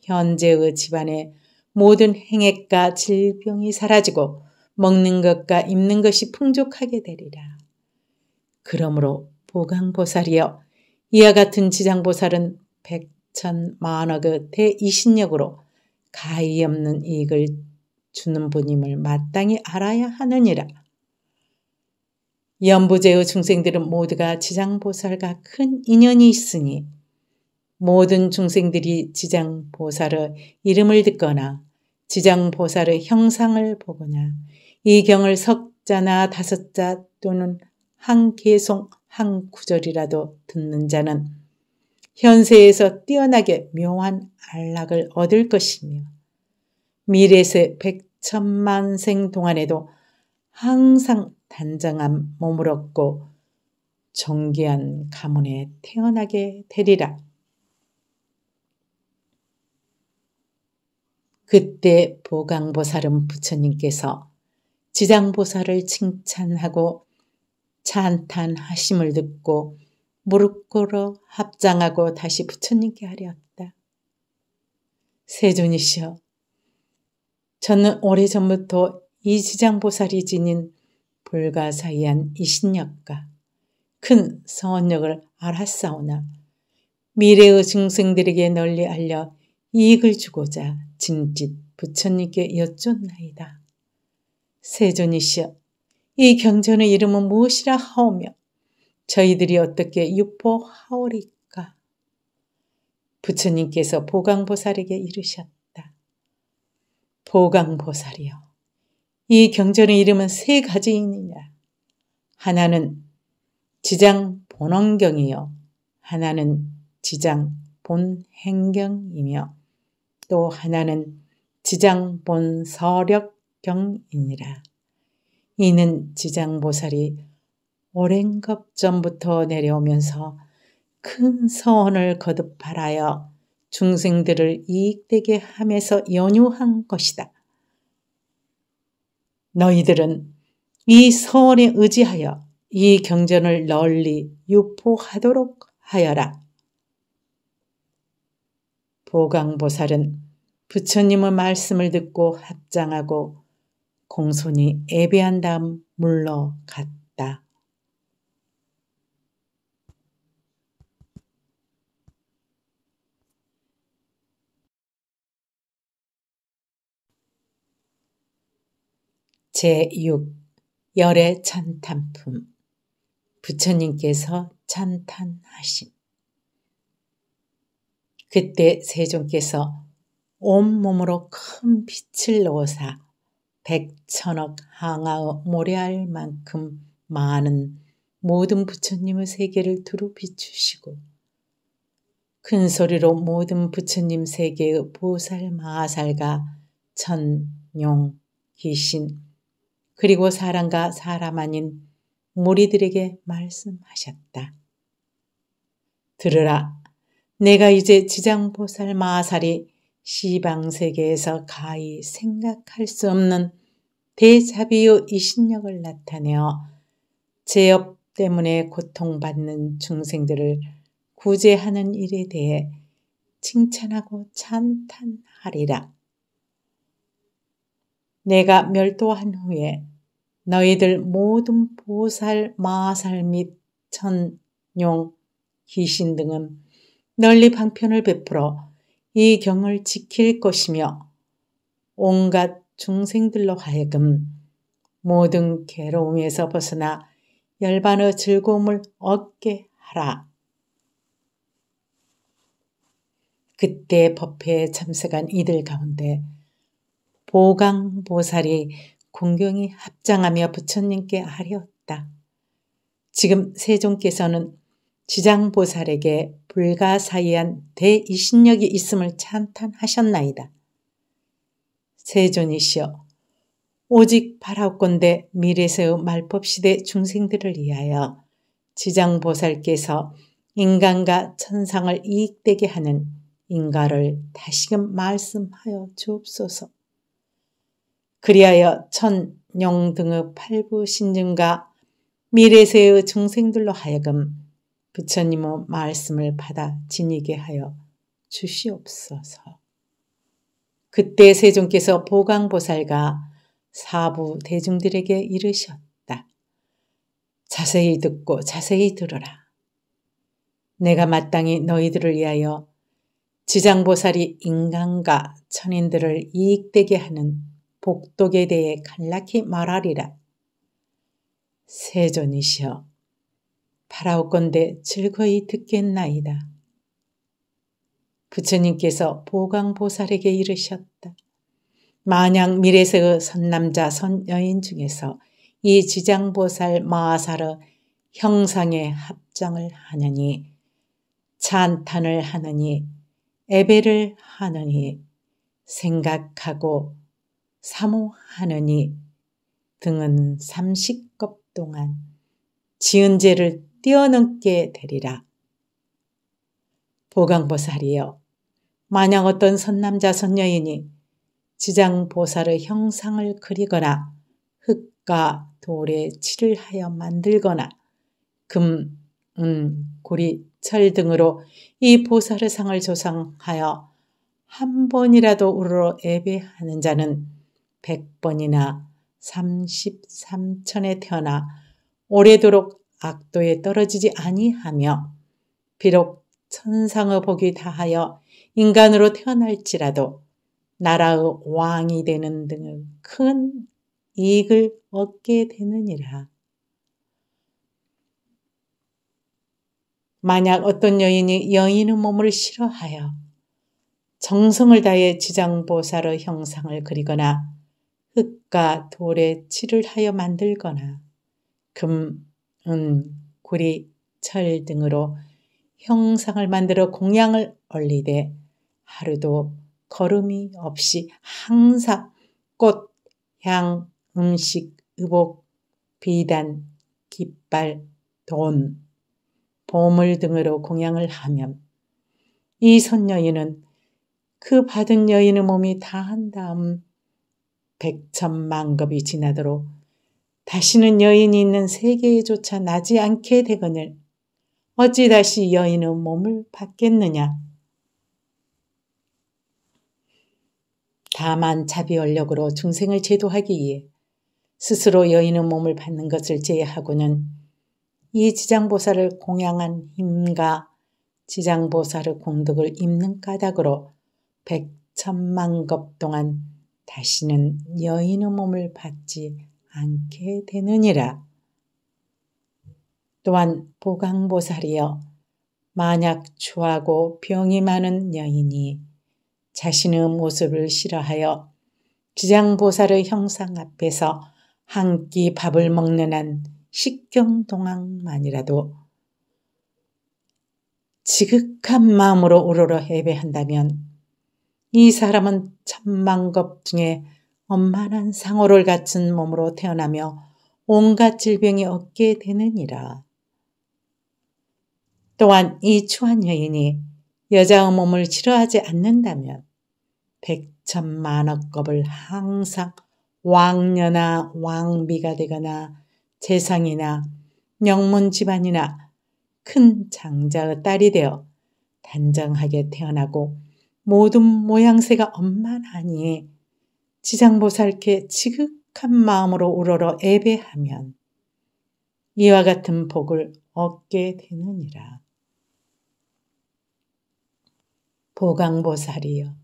현재의 집안에 모든 행액과 질병이 사라지고 먹는 것과 입는 것이 풍족하게 되리라. 그러므로 보강보살이여 이와 같은 지장보살은 백천 만억의 대이신력으로 가히 없는 이익을 주는 분임을 마땅히 알아야 하느니라. 연부제의 중생들은 모두가 지장보살과 큰 인연이 있으니 모든 중생들이 지장보살의 이름을 듣거나 지장보살의 형상을 보거나 이 경을 석자나 다섯자 또는 한계송한 구절이라도 듣는 자는 현세에서 뛰어나게 묘한 안락을 얻을 것이며 미래세 백천만생 동안에도 항상 단정한 몸을 얻고 정기한 가문에 태어나게 되리라. 그때 보강보살은 부처님께서 지장보살을 칭찬하고 찬탄하심을 듣고 무릎 꿇어 합장하고 다시 부처님께 하려었다. 세존이시여, 저는 오래전부터 이 지장보살이 지닌 불가사의한 이신력과 큰 성원력을 알았사오나 미래의 중생들에게 널리 알려 이익을 주고자 진짓 부처님께 여쭙나이다 세존이시여, 이 경전의 이름은 무엇이라 하오며 저희들이 어떻게 유포하오리까? 부처님께서 보강보살에게 이르셨다. 보강보살이여, 이 경전의 이름은 세가지이니냐 하나는 지장 본원경이요. 하나는 지장 본행경이며 또 하나는 지장본 서력경이니라. 이는 지장보살이 오랜 것 전부터 내려오면서 큰 서원을 거듭 하라여 중생들을 이익되게 함에서 연유한 것이다. 너희들은 이 서원에 의지하여 이 경전을 널리 유포하도록 하여라. 보광보살은 부처님의 말씀을 듣고 합장하고 공손히 예배한 다음 물러갔다. 제6 열의 찬탄품 부처님께서 찬탄하심 그때 세종께서 온몸으로 큰 빛을 넣어사 백천억 항아의 모래알 만큼 많은 모든 부처님의 세계를 두루 비추시고 큰 소리로 모든 부처님 세계의 보살 마살과 천, 용, 귀신 그리고 사람과 사람 아닌 무리들에게 말씀하셨다. 들으라 내가 이제 지장보살 마살이 시방세계에서 가히 생각할 수 없는 대자비의 이신력을 나타내어 제업 때문에 고통받는 중생들을 구제하는 일에 대해 칭찬하고 찬탄하리라. 내가 멸도한 후에 너희들 모든 보살, 마살 및 천용, 귀신 등은 널리 방편을 베풀어 이 경을 지킬 것이며 온갖 중생들로 하여금 모든 괴로움에서 벗어나 열반의 즐거움을 얻게 하라. 그때 법회에 참석한 이들 가운데 보강보살이 공경이 합장하며 부처님께 아뢰었다. 지금 세종께서는 지장보살에게 불가사의한 대이신력이 있음을 찬탄하셨나이다. 세존이시여 오직 바라건대 미래세의 말법시대 중생들을 위하여 지장보살께서 인간과 천상을 이익되게 하는 인가를 다시금 말씀하여 주옵소서. 그리하여 천영 등의 팔부 신증과 미래세의 중생들로 하여금 부처님의 말씀을 받아 지니게 하여 주시옵소서. 그때 세종께서 보강보살과 사부 대중들에게 이르셨다. 자세히 듣고 자세히 들어라. 내가 마땅히 너희들을 위하여 지장보살이 인간과 천인들을 이익되게 하는 복독에 대해 간략히 말하리라. 세존이시여 바라오건대 즐거이 듣겠나이다. 부처님께서 보광보살에게 이르셨다. 만약 미래세의 선남자 선여인 중에서 이 지장보살 마사르 형상에 합장을 하느니 찬탄을 하느니 에베를 하느니 생각하고 사모하느니 등은 삼십겁 동안 지은 죄를 뛰어넘게 되리라. 보강보살이여 만약 어떤 선남자 선녀인이 지장보살의 형상을 그리거나 흙과 돌에 칠을 하여 만들거나 금, 은, 고리, 철 등으로 이 보살의 상을 조상하여 한 번이라도 우러러 예배하는 자는 백번이나 삼십삼천에 태어나 오래도록 악도에 떨어지지 아니하며 비록 천상의 복이 다하여 인간으로 태어날지라도 나라의 왕이 되는 등의 큰 이익을 얻게 되느니라. 만약 어떤 여인이 여인의 몸을 싫어하여 정성을 다해 지장보살의 형상을 그리거나 흙과 돌에 칠을 하여 만들거나 금, 은, 음, 구리, 철 등으로 형상을 만들어 공양을 얼리되 하루도 걸음이 없이 항상 꽃, 향, 음식, 의복, 비단, 깃발, 돈, 보물 등으로 공양을 하면 이 선녀인은 그 받은 여인의 몸이 다한 다음 백천만급이 지나도록 다시는 여인이 있는 세계에조차 나지 않게 되거늘 어찌 다시 여인의 몸을 받겠느냐. 다만 자비원력으로 중생을 제도하기 위해 스스로 여인의 몸을 받는 것을 제외하고는 이 지장보살을 공양한 힘과 지장보살의 공덕을 입는 까닭으로 백천만 겁 동안 다시는 여인의 몸을 받지 않게 되느니라. 또한 보강보살이여 만약 추하고 병이 많은 여인이 자신의 모습을 싫어하여 지장보살의 형상 앞에서 한 끼 밥을 먹는 한 식경동학만이라도 지극한 마음으로 우러러 해배한다면이 사람은 천만겁 중에 엄만한 상어를 갖춘 몸으로 태어나며 온갖 질병이 얻게 되느니라. 또한 이 추한 여인이 여자의 몸을 싫어하지 않는다면 백천만억 겁을 항상 왕녀나 왕비가 되거나 재상이나 영문 집안이나 큰 장자의 딸이 되어 단정하게 태어나고 모든 모양새가 엄만하니 지장보살께 지극한 마음으로 우러러 예배하면 이와 같은 복을 얻게 되느니라. 보강보살이여.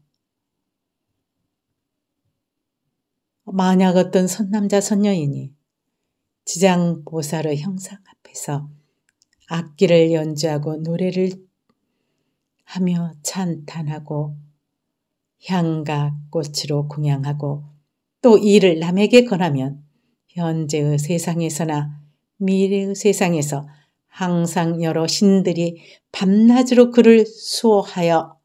만약 어떤 선남자 선녀인이 지장보살의 형상 앞에서 악기를 연주하고 노래를 하며 찬탄하고 향과 꽃으로 공양하고 또 이를 남에게 권하면 현재의 세상에서나 미래의 세상에서 항상 여러 신들이 밤낮으로 그를 수호하여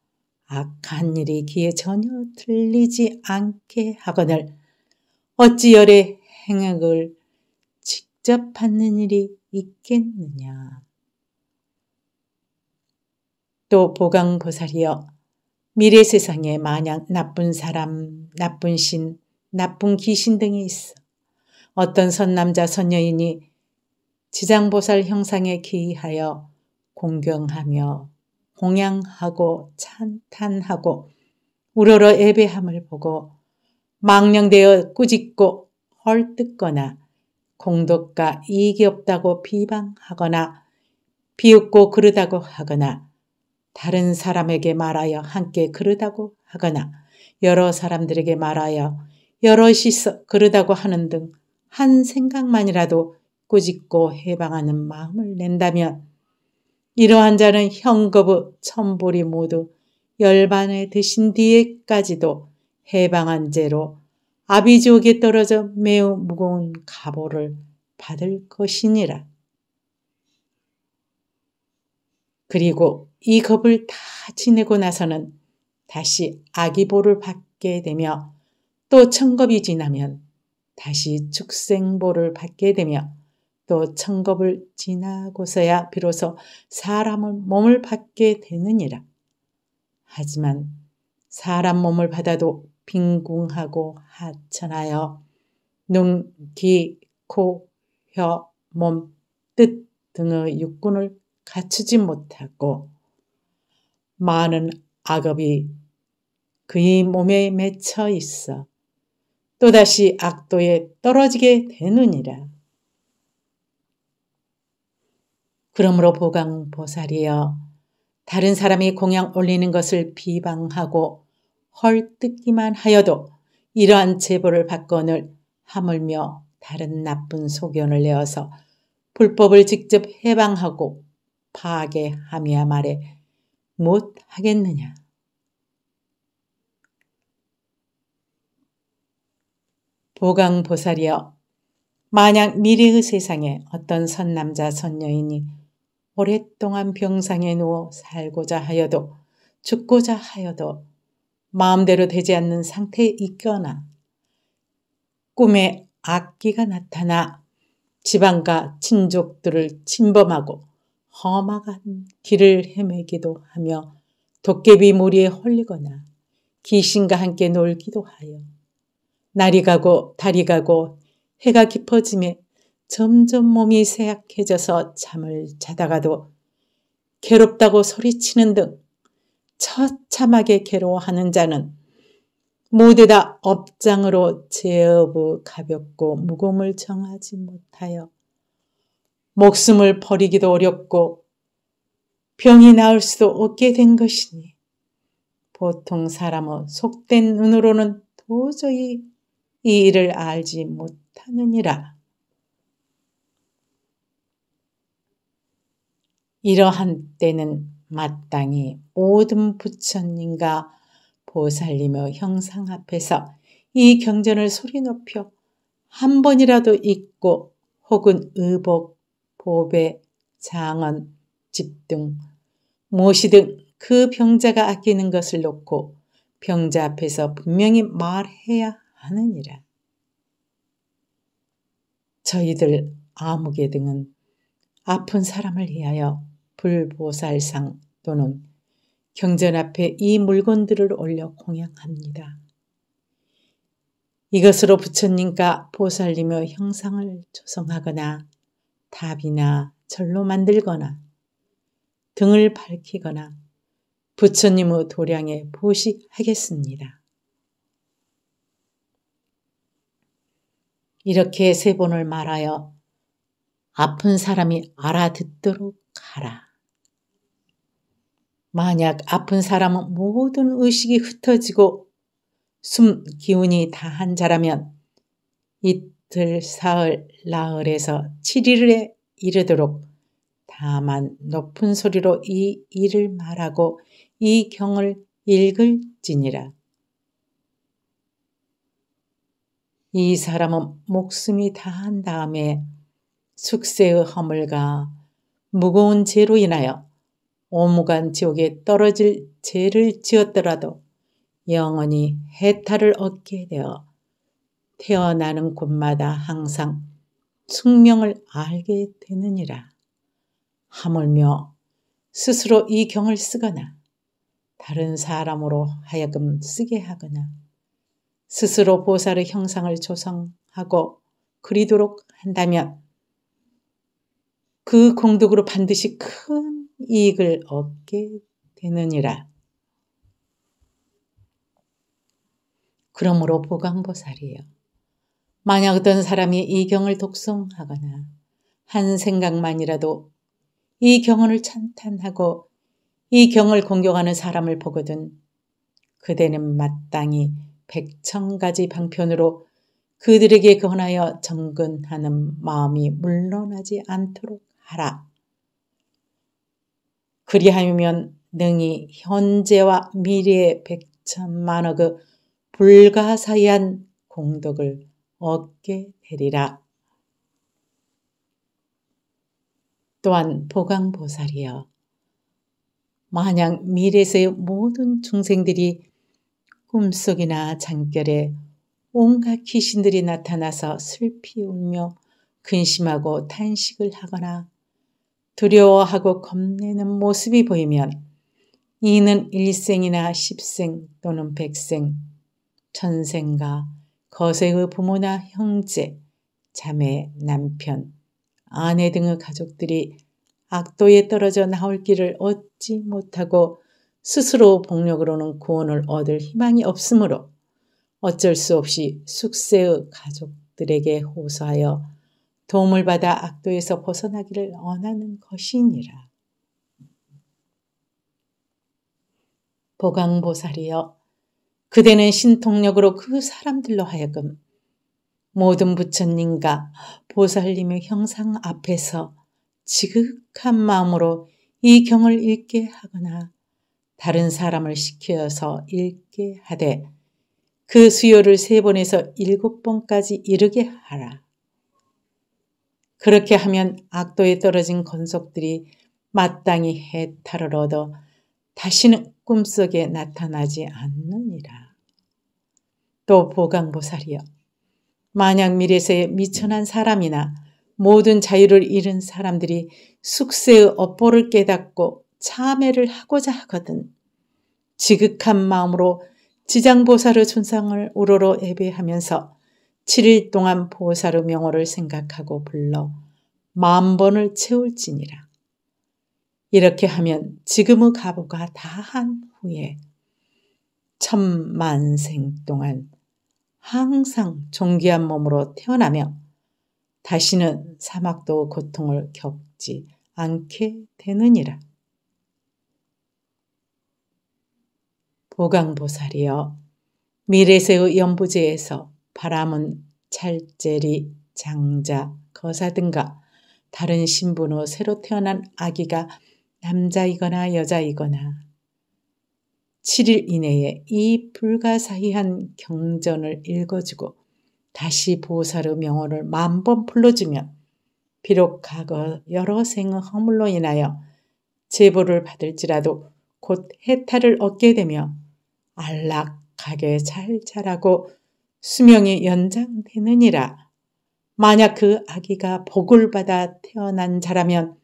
악한 일이 귀에 전혀 들리지 않게 하거늘 어찌 열의 행악을 직접 받는 일이 있겠느냐. 또 보강보살이여 미래 세상에 마냥 나쁜 사람, 나쁜 신, 나쁜 귀신 등이 있어. 어떤 선남자 선녀인이 지장보살 형상에 기이하여 공경하며 공양하고 찬탄하고 우러러 예배함을 보고 망령되어 꾸짖고 헐뜯거나 공덕과 이익이 없다고 비방하거나 비웃고 그러다고 하거나 다른 사람에게 말하여 함께 그러다고 하거나 여러 사람들에게 말하여 여럿이서 그러다고 하는 등 한 생각만이라도 꾸짖고 해방하는 마음을 낸다면 이러한 자는 형급의 천불이 모두 열반에 드신 뒤에까지도 해방한 죄로 아비지옥에 떨어져 매우 무거운 가보를 받을 것이니라. 그리고 이 겁을 다 지내고 나서는 다시 아기보를 받게 되며 또 천겁이 지나면 다시 축생보를 받게 되며 또 천겁을 지나고서야 비로소 사람을 몸을 받게 되느니라. 하지만 사람 몸을 받아도 빈궁하고 하천하여 눈, 귀, 코, 혀, 몸, 뜻 등의 육군을 갖추지 못하고 많은 악업이 그의 몸에 맺혀 있어 또다시 악도에 떨어지게 되느니라. 그러므로 보강보살이여 다른 사람이 공양 올리는 것을 비방하고 헐뜯기만 하여도 이러한 제보를 받거늘 하물며 다른 나쁜 소견을 내어서 불법을 직접 해방하고 파괴함이야말해 못 하겠느냐. 보강보살이여 만약 미래의 그 세상에 어떤 선남자 선녀인이 오랫동안 병상에 누워 살고자 하여도 죽고자 하여도 마음대로 되지 않는 상태에 있거나 꿈에 악기가 나타나 지방과 친족들을 침범하고 험악한 길을 헤매기도 하며 도깨비 무리에 홀리거나 귀신과 함께 놀기도 하여 날이 가고 달이 가고 해가 깊어지며 점점 몸이 쇠약해져서 잠을 자다가도 괴롭다고 소리치는 등 처참하게 괴로워하는 자는 모두 다 업장으로 제업의 가볍고 무거움을 정하지 못하여 목숨을 버리기도 어렵고 병이 나을 수도 없게 된 것이니 보통 사람은 속된 눈으로는 도저히 이 일을 알지 못하느니라. 이러한 때는 마땅히 모든 부처님과 보살님의 형상 앞에서 이 경전을 소리 높여 한 번이라도 읽고 혹은 의복 보배, 장언, 집등 무엇이든 그 병자가 아끼는 것을 놓고 병자 앞에서 분명히 말해야 하느니라. 저희들 암흑의 등은 아픈 사람을 위하여 불보살상 또는 경전 앞에 이 물건들을 올려 공양합니다. 이것으로 부처님과 보살님의 형상을 조성하거나 탑이나 절로 만들거나 등을 밝히거나 부처님의 도량에 보시하겠습니다 이렇게 세 번을 말하여 아픈 사람이 알아듣도록 하라. 만약 아픈 사람은 모든 의식이 흩어지고 숨 기운이 다한 자라면 이들 사흘 나흘에서 7일에 이르도록 다만 높은 소리로 이 일을 말하고 이 경을 읽을지니라. 이 사람은 목숨이 다한 다음에 숙세의 허물과 무거운 죄로 인하여 오무간 지옥에 떨어질 죄를 지었더라도 영원히 해탈을 얻게 되어 태어나는 곳마다 항상 숙명을 알게 되느니라. 하물며 스스로 이 경을 쓰거나 다른 사람으로 하여금 쓰게 하거나 스스로 보살의 형상을 조성하고 그리도록 한다면 그 공덕으로 반드시 큰 이익을 얻게 되느니라. 그러므로 보광보살이요 만약 어떤 사람이 이 경을 독송하거나 한 생각만이라도 이경을 찬탄하고 이 경을 공격하는 사람을 보거든 그대는 마땅히 백천가지 방편으로 그들에게 권하여 정근하는 마음이 물러나지 않도록 하라. 그리하면 능히 현재와 미래의 백천만억의 불가사의한 공덕을 얻게 되리라. 또한 보강보살이여 만약 미래에서의 모든 중생들이 꿈속이나 잠결에 온갖 귀신들이 나타나서 슬피 울며 근심하고 탄식을 하거나 두려워하고 겁내는 모습이 보이면 이는 일생이나 십생 또는 백생, 천생과 거세의 부모나 형제, 자매, 남편, 아내 등의 가족들이 악도에 떨어져 나올 길을 얻지 못하고 스스로 복력으로는 구원을 얻을 희망이 없으므로 어쩔 수 없이 숙세의 가족들에게 호소하여 도움을 받아 악도에서 벗어나기를 원하는 것이니라. 보강보살이여 그대는 신통력으로 그 사람들로 하여금 모든 부처님과 보살님의 형상 앞에서 지극한 마음으로 이 경을 읽게 하거나 다른 사람을 시켜서 읽게 하되 그 수요를 세 번에서 일곱 번까지 이르게 하라. 그렇게 하면 악도에 떨어진 건속들이 마땅히 해탈을 얻어 다시는 꿈속에 나타나지 않느니라. 또 보강보살이여. 만약 미래세에 미천한 사람이나 모든 자유를 잃은 사람들이 숙세의 업보를 깨닫고 참회를 하고자 하거든 지극한 마음으로 지장보살의 존상을 우러러 예배하면서 7일 동안 보살의 명호를 생각하고 불러 만번을 채울지니라. 이렇게 하면 지금의 가보가 다한 후에 천만생 동안 항상 존귀한 몸으로 태어나며 다시는 사막도 고통을 겪지 않게 되느니라. 보강보살이여 미래세의 연부제에서 바람은 찰제리 장자 거사 등과 다른 신분으로 새로 태어난 아기가 남자이거나 여자이거나 7일 이내에 이 불가사의한 경전을 읽어주고 다시 보살의 명호를 만 번 불러주면 비록 과거 여러 생의 허물로 인하여 제보를 받을지라도 곧 해탈을 얻게 되며 안락하게 잘 자라고 수명이 연장되느니라. 만약 그 아기가 복을 받아 태어난 자라면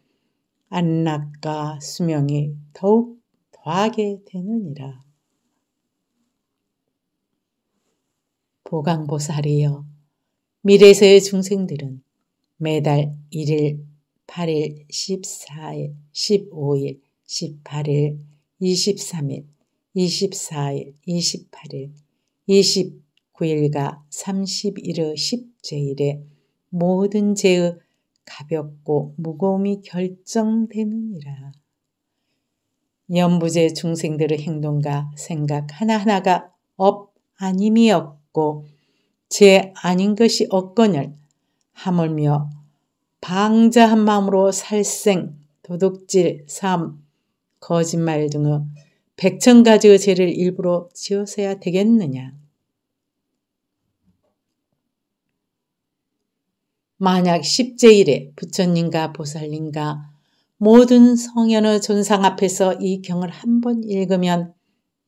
안락과 수명이 더욱 더하게 되느니라. 보강보살이여 미래세의 중생들은 매달 1일, 8일, 14일, 15일, 18일, 23일, 24일, 28일, 29일과 31의 10제일에 모든 제의 가볍고 무거움이 결정되느니라. 연부제 중생들의 행동과 생각 하나하나가 업 아님이 없고 제 아닌 것이 없건을 하물며 방자한 마음으로 살생, 도둑질, 삶, 거짓말 등의 백천 가지의 죄를 일부러 지어서야 되겠느냐. 만약 1 0제일에 부처님과 보살님과 모든 성현의 존상 앞에서 이 경을 한 번 읽으면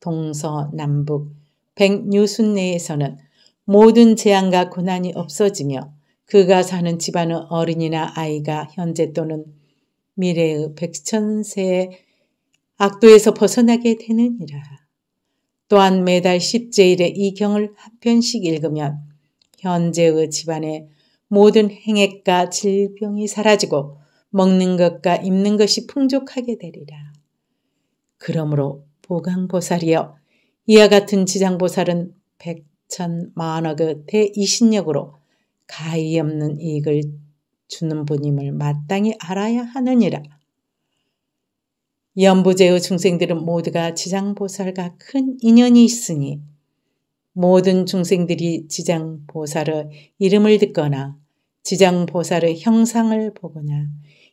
동서남북 백유순내에서는 모든 재앙과 고난이 없어지며 그가 사는 집안의 어린이나 아이가 현재 또는 미래의 백천세의 악도에서 벗어나게 되느니라. 또한 매달 1 0제일에이 경을 한 편씩 읽으면 현재의 집안에 모든 행액과 질병이 사라지고 먹는 것과 입는 것이 풍족하게 되리라. 그러므로 보강보살이여 이와 같은 지장보살은 백천 만억의 대이신력으로 가히 없는 이익을 주는 분임을 마땅히 알아야 하느니라. 연부제의 중생들은 모두가 지장보살과 큰 인연이 있으니 모든 중생들이 지장보살의 이름을 듣거나 지장보살의 형상을 보거나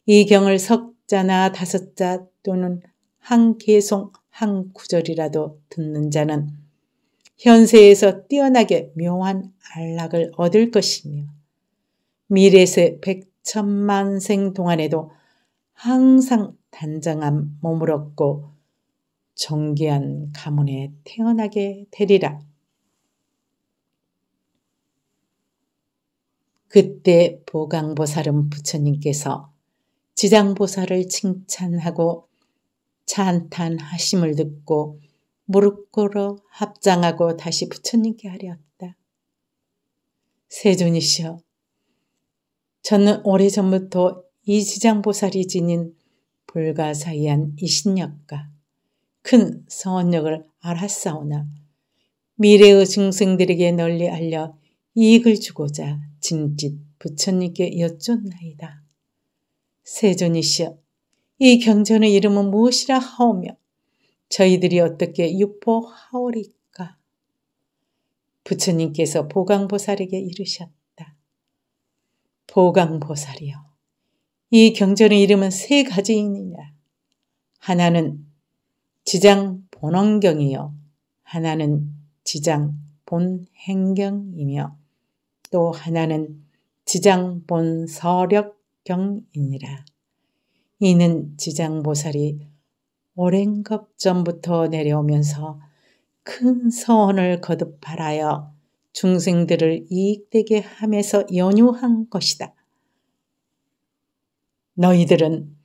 이 경을 석자나 다섯자 또는 한 개송 한 구절이라도 듣는 자는 현세에서 뛰어나게 묘한 안락을 얻을 것이며 미래세 백천만 생 동안에도 항상 단정한 몸을 얻고 정기한 가문에 태어나게 되리라. 그때 보강보살은 부처님께서 지장보살을 칭찬하고 찬탄하심을 듣고 무릎 꿇어 합장하고 다시 부처님께 하려었다. 세존이시여, 저는 오래전부터 이 지장보살이 지닌 불가사의한 이신력과 큰원력을 알았사오나 미래의 중생들에게 널리 알려 이익을 주고자 진짓 부처님께 여쭙나이다 세존이시여, 이 경전의 이름은 무엇이라 하오며 저희들이 어떻게 유포하오리까? 부처님께서 보강보살에게 이르셨다. 보강보살이여, 이 경전의 이름은 세가지이니냐 하나는 지장 본원경이요. 하나는 지장 본행경이며 또 하나는 지장본 서력경이니라. 이는 지장보살이 오랜 것 전부터 내려오면서 큰 서원을 거듭 발하여 중생들을 이익되게 함에서 연유한 것이다. 너희들은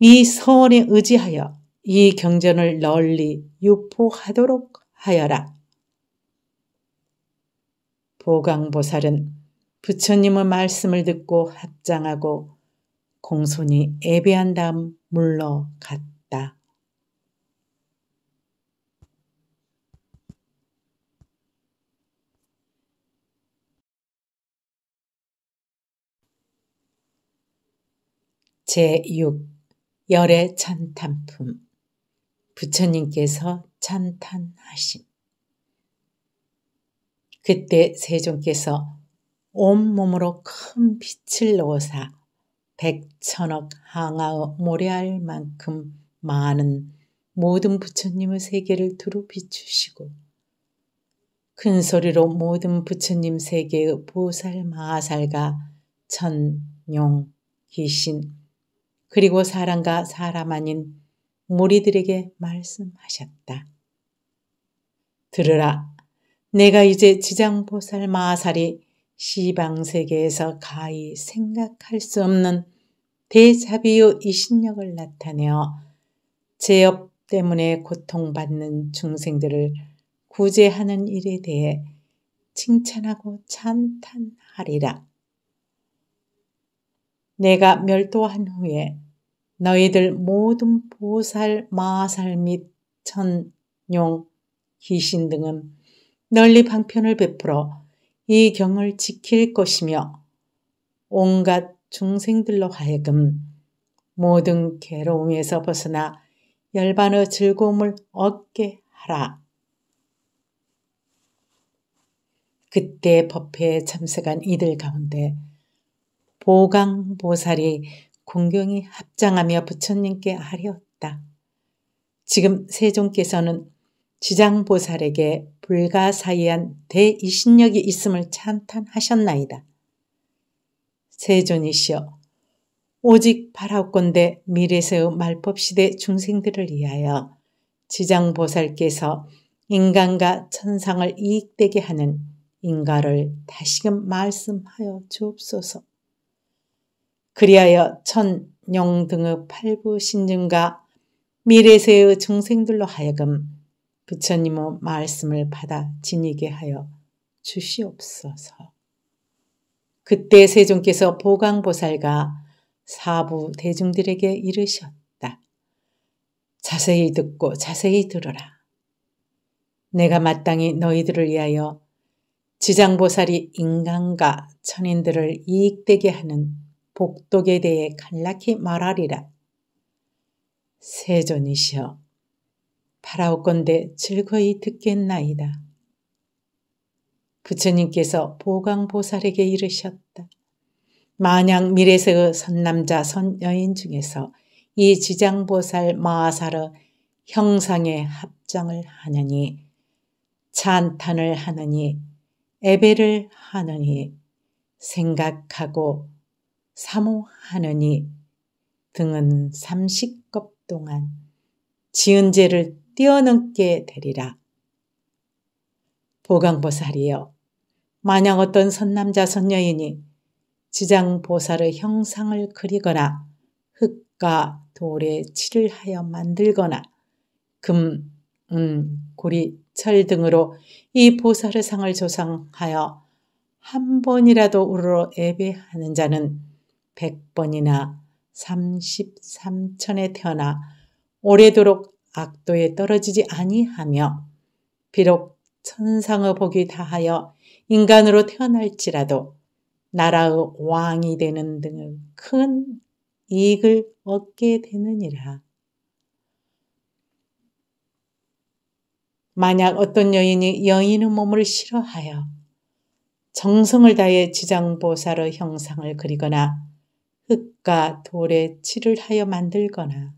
이 서원에 의지하여 이 경전을 널리 유포하도록 하여라. 보광보살은 부처님의 말씀을 듣고 합장하고 공손히 예배한 다음 물러갔다. 제6 열의 찬탄품 부처님께서 찬탄하심 그때 세종께서 온몸으로 큰 빛을 넣어사 백천억 항아의 모래알 만큼 많은 모든 부처님의 세계를 두루 비추시고 큰 소리로 모든 부처님 세계의 보살 마살과 천, 용, 귀신 그리고 사람과 사람 아닌 무리들에게 말씀하셨다. 들으라 내가 이제 지장보살 마살이 시방세계에서 가히 생각할 수 없는 대자비요 이신력을 나타내어 제업 때문에 고통받는 중생들을 구제하는 일에 대해 칭찬하고 찬탄하리라. 내가 멸도한 후에 너희들 모든 보살, 마살 및 천용, 귀신 등은 널리 방편을 베풀어 이 경을 지킬 것이며 온갖 중생들로 하여금 모든 괴로움에서 벗어나 열반의 즐거움을 얻게 하라. 그때 법회에 참석한 이들 가운데 보강보살이 공경이 합장하며 부처님께 하뢰었다 지금 세종께서는 지장보살에게 불가사의한 대이신력이 있음을 찬탄하셨나이다. 세존이시여 오직 바라건대 미래세의 말법시대 중생들을 위하여 지장보살께서 인간과 천상을 이익되게 하는 인가를 다시금 말씀하여 주옵소서. 그리하여 천영 등의 팔부 신증과 미래세의 중생들로 하여금 부처님의 말씀을 받아 지니게 하여 주시옵소서. 그때 세종께서 보광보살과 사부 대중들에게 이르셨다. 자세히 듣고 자세히 들어라. 내가 마땅히 너희들을 위하여 지장보살이 인간과 천인들을 이익되게 하는 복독에 대해 간략히 말하리라. 세존이시여 바라옵건대 즐거이 듣겠나이다. 부처님께서 보광보살에게 이르셨다. 만약 미래세의 선남자 선여인 중에서 이 지장보살 마사르 형상에 합장을 하느니 찬탄을 하느니 예배를 하느니 생각하고 사모하느니 등은 삼십겁 동안 지은 죄를 뛰어넘게 되리라. 보강보살이여 만약 어떤 선남자 선녀인이 지장보살의 형상을 그리거나 흙과 돌에 칠을 하여 만들거나 금, 은, 고리, 철 등으로 이 보살의 상을 조상하여 한 번이라도 우러러 예배하는 자는 백번이나 삼십삼천에 태어나 오래도록 악도에 떨어지지 아니하며 비록 천상의 복이 다하여 인간으로 태어날지라도 나라의 왕이 되는 등의 큰 이익을 얻게 되느니라. 만약 어떤 여인이 여인의 몸을 싫어하여 정성을 다해 지장보살의 형상을 그리거나 흙과 돌에 칠을 하여 만들거나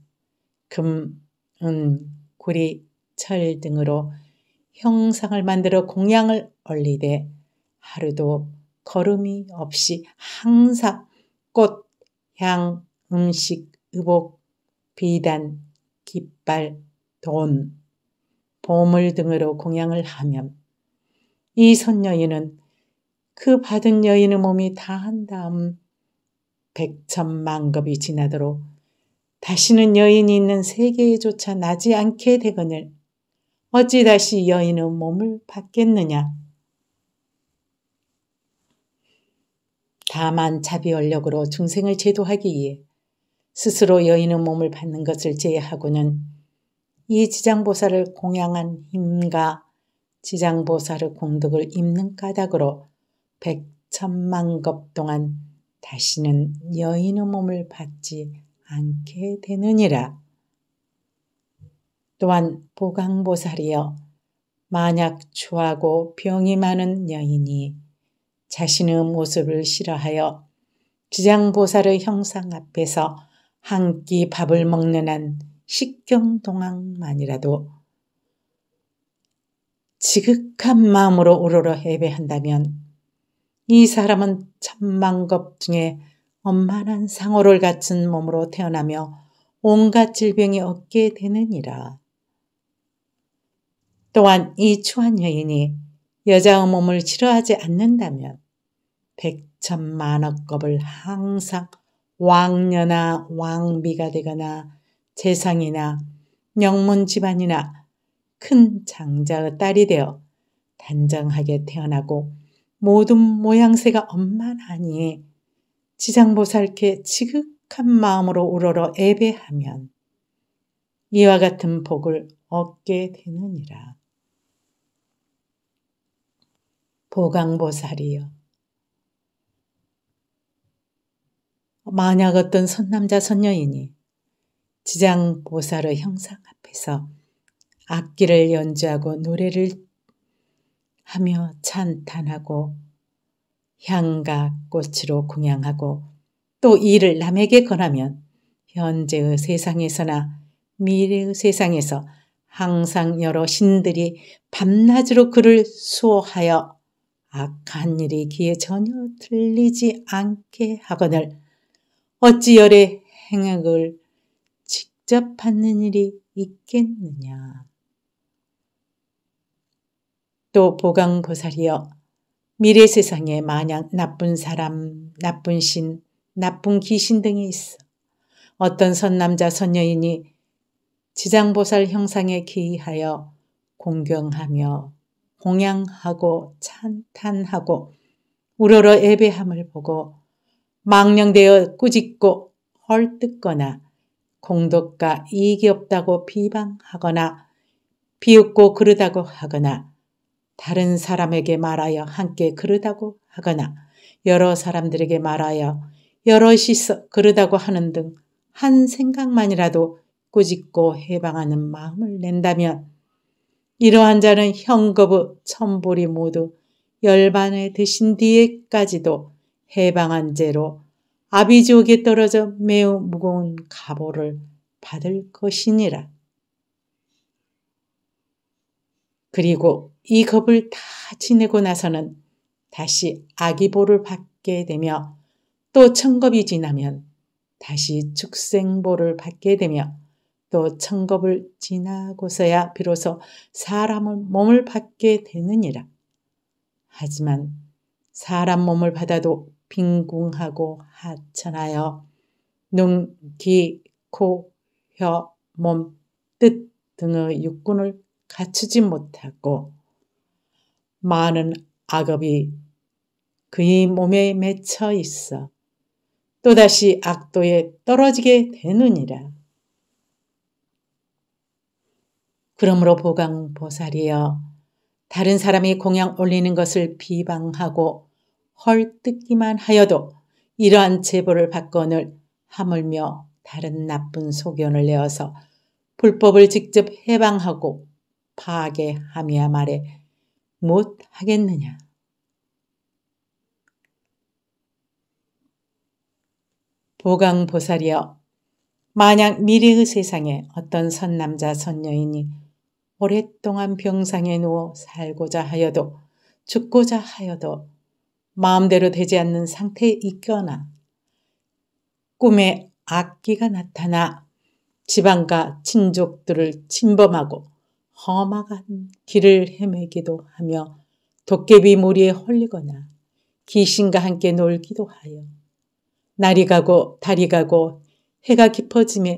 금, 음, 구리철 등으로 형상을 만들어 공양을 올리되 하루도 걸음이 없이 항상 꽃, 향, 음식, 의복, 비단, 깃발, 돈, 보물 등으로 공양을 하면 이 선여인은 그 받은 여인의 몸이 다 한 다음 백천만급이 지나도록 다시는 여인이 있는 세계에조차 나지 않게 되거늘 어찌 다시 여인의 몸을 받겠느냐. 다만 자비 원력으로 중생을 제도하기 위해 스스로 여인의 몸을 받는 것을 제외하고는 이 지장보살을 공양한 힘과 지장보살의 공덕을 입는 까닭으로 백천만 겁 동안 다시는 여인의 몸을 받지 않게 되느니라. 또한 보강보살이여 만약 추하고 병이 많은 여인이 자신의 모습을 싫어하여 지장보살의 형상 앞에서 한 끼 밥을 먹는 한 식경동학만이라도 지극한 마음으로 우러러 해배한다면이 사람은 천만겁 중에 엄만한 상어를 갖춘 몸으로 태어나며 온갖 질병이 얻게 되느니라. 또한 이 추한 여인이 여자의 몸을 싫어하지 않는다면 백천만억 겁을 항상 왕녀나 왕비가 되거나 재상이나 영문 집안이나 큰 장자의 딸이 되어 단정하게 태어나고 모든 모양새가 엄만하니 지장보살께 지극한 마음으로 우러러 예배하면 이와 같은 복을 얻게 되느니라. 보강보살이여. 만약 어떤 선남자 선녀인이 지장보살의 형상 앞에서 악기를 연주하고 노래를 하며 찬탄하고 향과 꽃으로 공양하고 또 이를 남에게 권하면 현재의 세상에서나 미래의 세상에서 항상 여러 신들이 밤낮으로 그를 수호하여 악한 일이 귀에 전혀 들리지 않게 하거늘 어찌 열의 행악을 직접 받는 일이 있겠느냐. 또 보강보살이여 미래 세상에 마냥 나쁜 사람, 나쁜 신, 나쁜 귀신 등이 있어. 어떤 선남자 선녀인이 지장보살 형상에 기이하여 공경하며 공양하고 찬탄하고 우러러 예배함을 보고 망령되어 꾸짖고 헐뜯거나 공덕과 이익이 없다고 비방하거나 비웃고 그러다고 하거나 다른 사람에게 말하여 함께 그러다고 하거나 여러 사람들에게 말하여 여럿이서 그러다고 하는 등 한 생각만이라도 꾸짖고 해방하는 마음을 낸다면 이러한 자는 형급의 천불이 모두 열반에 드신 뒤에까지도 해방한 죄로 아비족옥에 떨어져 매우 무거운 가보를 받을 것이니라. 그리고 이 겁을 다 지내고 나서는 다시 아기보를 받게 되며 또 천겁이 지나면 다시 축생보를 받게 되며 또 천겁을 지나고서야 비로소 사람을 몸을 받게 되느니라. 하지만 사람 몸을 받아도 빈궁하고 하찮아요. 눈, 귀, 코, 혀, 몸, 뜻 등의 육군을 갖추지 못하고 많은 악업이 그의 몸에 맺혀 있어 또다시 악도에 떨어지게 되느니라. 그러므로 보강보살이여 다른 사람이 공양 올리는 것을 비방하고 헐뜯기만 하여도 이러한 제보를 받거늘 하물며 다른 나쁜 소견을 내어서 불법을 직접 해방하고 파괴함이야말해 못하겠느냐. 보강보살이여 만약 미래의 그 세상에 어떤 선남자 선녀인이 오랫동안 병상에 누워 살고자 하여도 죽고자 하여도 마음대로 되지 않는 상태에 있거나 꿈에 악기가 나타나 지방과 친족들을 침범하고 험악한 길을 헤매기도 하며 도깨비 무리에 홀리거나 귀신과 함께 놀기도 하여 날이 가고 달이 가고 해가 깊어지며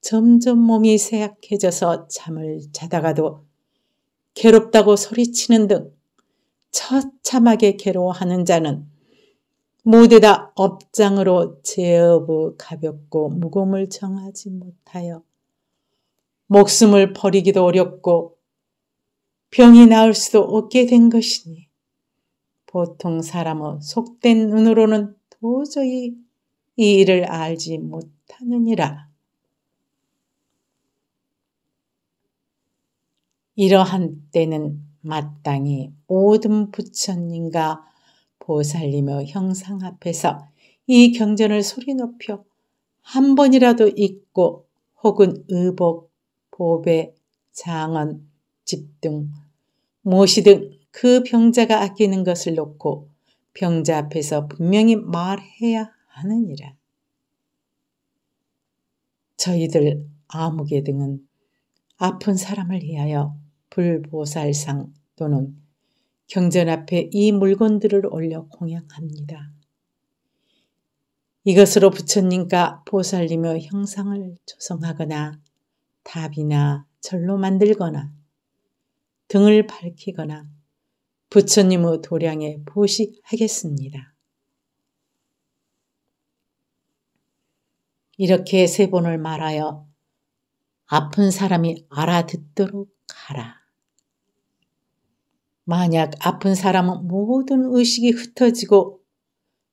점점 몸이 쇠약해져서 잠을 자다가도 괴롭다고 소리치는 등 처참하게 괴로워하는 자는 모두 다 업장으로 제어부 가볍고 무거움을 정하지 못하여 목숨을 버리기도 어렵고 병이 나을 수도 없게 된 것이니 보통 사람의 속된 눈으로는 도저히 이 일을 알지 못하느니라. 이러한 때는 마땅히 모든 부처님과 보살님의 형상 앞에서 이 경전을 소리 높여 한 번이라도 읽고 혹은 의복 보배, 장언, 집등 모시등 그 병자가 아끼는 것을 놓고 병자 앞에서 분명히 말해야 하느니라. 저희들 암흑개 등은 아픈 사람을 위하여 불보살상 또는 경전 앞에 이 물건들을 올려 공양합니다. 이것으로 부처님과 보살님의 형상을 조성하거나 탑이나 절로 만들거나 등을 밝히거나 부처님의 도량에 보시하겠습니다 이렇게 세 번을 말하여 아픈 사람이 알아듣도록 하라. 만약 아픈 사람은 모든 의식이 흩어지고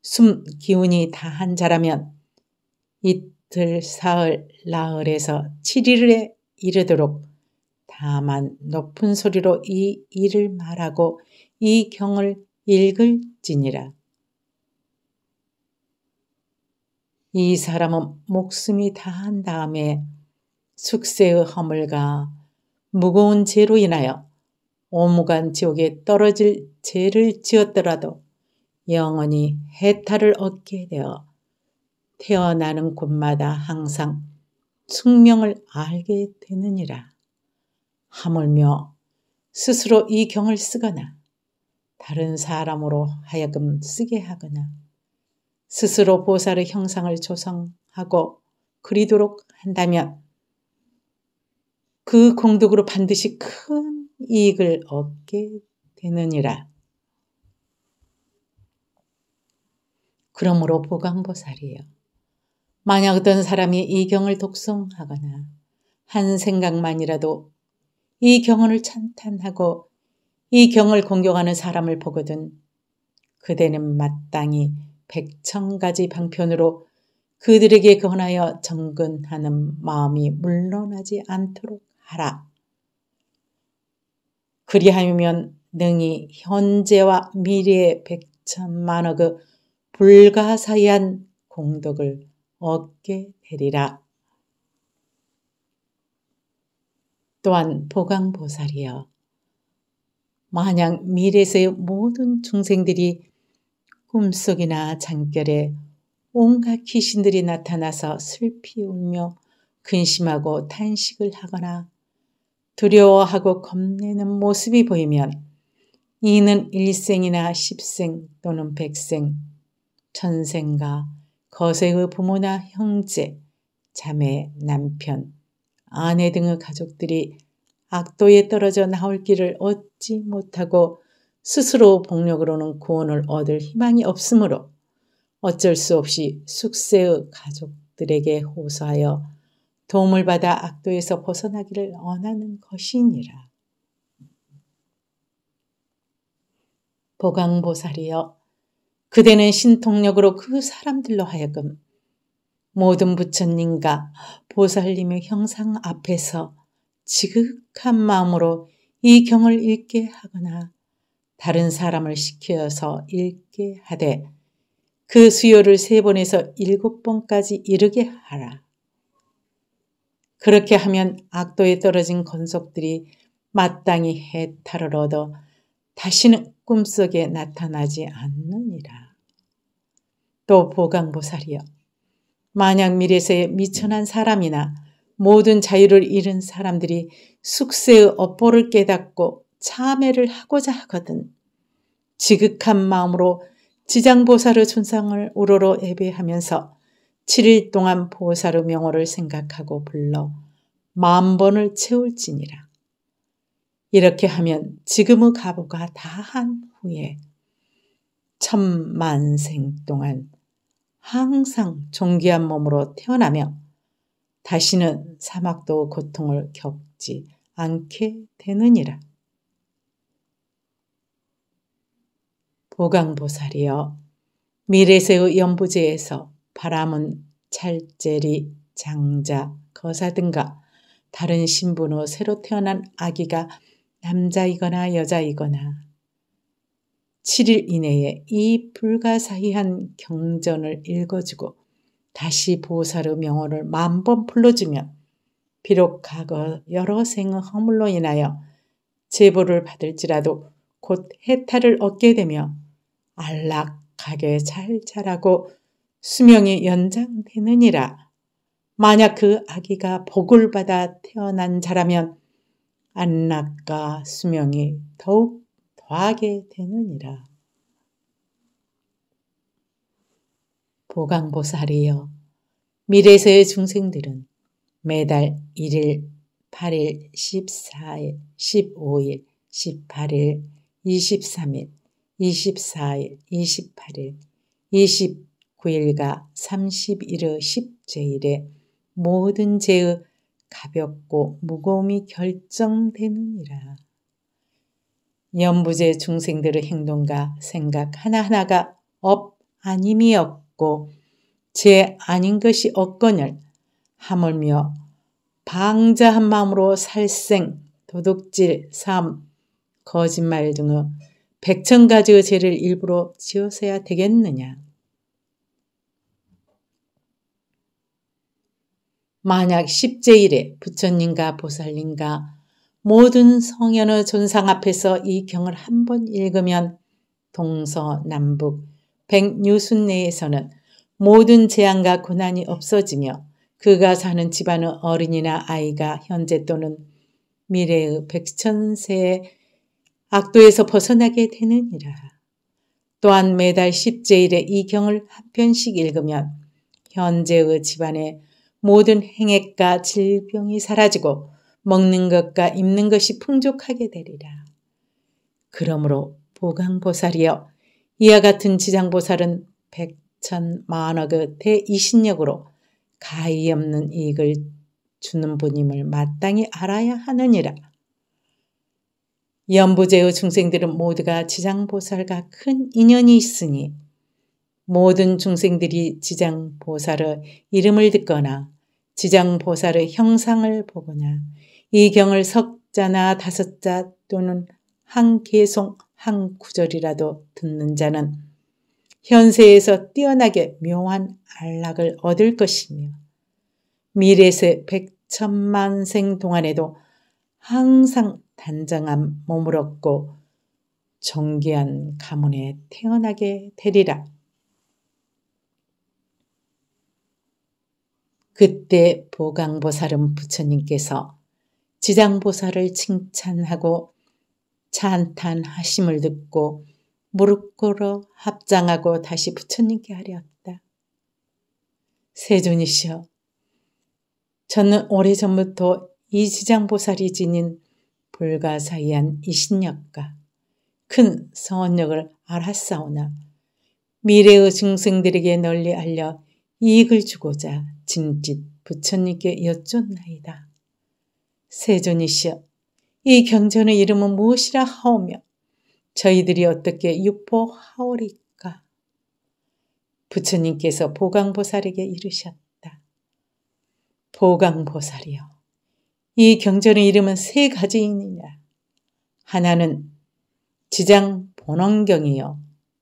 숨 기운이 다한 자라면 이 이틀 사흘 나흘에서 7일에 이르도록 다만 높은 소리로 이 일을 말하고 이 경을 읽을지니라. 이 사람은 목숨이 다한 다음에 숙세의 허물과 무거운 죄로 인하여 오무간 지옥에 떨어질 죄를 지었더라도 영원히 해탈을 얻게 되어 태어나는 곳마다 항상 숙명을 알게 되느니라. 하물며 스스로 이 경을 쓰거나 다른 사람으로 하여금 쓰게 하거나 스스로 보살의 형상을 조성하고 그리도록 한다면 그 공덕으로 반드시 큰 이익을 얻게 되느니라. 그러므로 보광보살이요. 만약 어떤 사람이 이 경을 독송하거나 한 생각만이라도 이경을 찬탄하고 이 경을 공격하는 사람을 보거든 그대는 마땅히 백천가지 방편으로 그들에게 권하여 정근하는 마음이 물러나지 않도록 하라. 그리하면 능히 현재와 미래의 백천만억의 불가사의한 공덕을 얻게 되리라. 또한 보강보살이여 만약 미래에서의 모든 중생들이 꿈속이나 잠결에 온갖 귀신들이 나타나서 슬피 울며 근심하고 탄식을 하거나 두려워하고 겁내는 모습이 보이면 이는 일생이나 십생 또는 백생, 천생과 거세의 부모나 형제, 자매, 남편, 아내 등의 가족들이 악도에 떨어져 나올 길을 얻지 못하고 스스로 복력으로는 구원을 얻을 희망이 없으므로 어쩔 수 없이 숙세의 가족들에게 호소하여 도움을 받아 악도에서 벗어나기를 원하는 것이니라. 보강보살이여 그대는 신통력으로 그 사람들로 하여금 모든 부처님과 보살님의 형상 앞에서 지극한 마음으로 이 경을 읽게 하거나 다른 사람을 시켜서 읽게 하되 그 수요를 세 번에서 일곱 번까지 이르게 하라. 그렇게 하면 악도에 떨어진 건속들이 마땅히 해탈을 얻어 다시는 꿈속에 나타나지 않느니라. 또 보강보살이여. 만약 미래세에 미천한 사람이나 모든 자유를 잃은 사람들이 숙세의 업보를 깨닫고 참회를 하고자 하거든 지극한 마음으로 지장보살의 존상을 우러러 예배하면서 7일 동안 보살의 명호를 생각하고 불러 만 번을 채울지니라. 이렇게 하면 지금의 가보가 다한 후에 천만생 동안 항상 존귀한 몸으로 태어나며 다시는 사막도 고통을 겪지 않게 되느니라. 보강보살이여 미래세의 연부제에서 바람은 찰제리 장자 거사든가 다른 신분으로 새로 태어난 아기가 남자이거나 여자이거나 7일 이내에 이 불가사의한 경전을 읽어주고 다시 보살의 명호를 만 번 불러주면 비록 과거 여러 생의 허물로 인하여 제보를 받을지라도 곧 해탈을 얻게 되며 안락하게 잘 자라고 수명이 연장되느니라. 만약 그 아기가 복을 받아 태어난 자라면 안락과 수명이 더욱 더하게 되느니라. 보강보살이여 미래세의 중생들은 매달 1일, 8일, 14일, 15일, 18일, 23일, 24일, 28일, 29일과 3 1일의 10제일에 모든 제의 가볍고 무거움이 결정되느니라. 연부제 중생들의 행동과 생각 하나하나가 업 아님이 없고 제 아닌 것이 없거늘 하물며 방자한 마음으로 살생, 도둑질, 삶, 거짓말 등의 백천 가지의 죄를 일부러 지어서야 되겠느냐. 만약 십제일에 부처님과 보살님과 모든 성현의 존상 앞에서 이 경을 한 번 읽으면 동서남북 백유순 내에서는 모든 재앙과 고난이 없어지며 그가 사는 집안의 어린이나 아이가 현재 또는 미래의 백천세의 악도에서 벗어나게 되느니라. 또한 매달 10제일에 이 경을 한 편씩 읽으면 현재의 집안의 모든 행액과 질병이 사라지고 먹는 것과 입는 것이 풍족하게 되리라. 그러므로 보강보살이여 이와 같은 지장보살은 백천 만억의 대이신력으로 가히 없는 이익을 주는 분임을 마땅히 알아야 하느니라. 연부제의 중생들은 모두가 지장보살과 큰 인연이 있으니 모든 중생들이 지장보살의 이름을 듣거나 지장보살의 형상을 보거나 이 경을 석 자나 다섯 자 또는 한 개송 한 구절이라도 듣는 자는 현세에서 뛰어나게 묘한 안락을 얻을 것이며 미래세 백천만생 동안에도 항상 단정한 몸을 얻고 정귀한 가문에 태어나게 되리라. 그때 보강보살은 부처님께서 지장보살을 칭찬하고 찬탄하심을 듣고 무릎 꿇어 합장하고 다시 부처님께 하려었다. 세존이시여, 저는 오래전부터 이 지장보살이 지닌 불가사의한 이신력과 큰 성원력을 알았사오나 미래의 중생들에게 널리 알려 이익을 주고자 진짓 부처님께 여쭙나이다 세존이시여, 이 경전의 이름은 무엇이라 하오며 저희들이 어떻게 유포하오리까? 부처님께서 보강보살에게 이르셨다. 보강보살이여, 이 경전의 이름은 세가지이니냐 하나는 지장 본원경이요,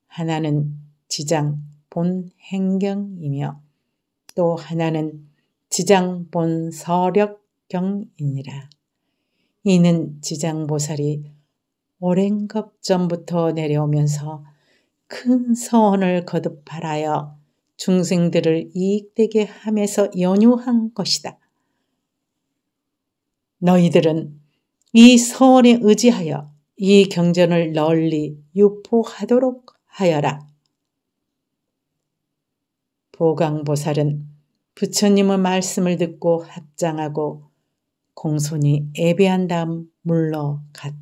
하나는 지장 본행경이며 또 하나는 지장 본서력 경이니라. 이는 지장보살이 오랜 것 전부터 내려오면서 큰 서원을 거듭 발라여 중생들을 이익되게 함에서 연유한 것이다. 너희들은 이 서원에 의지하여 이 경전을 널리 유포하도록 하여라. 보강보살은 부처님의 말씀을 듣고 합장하고 공손히 예배한 다음 물러갔다.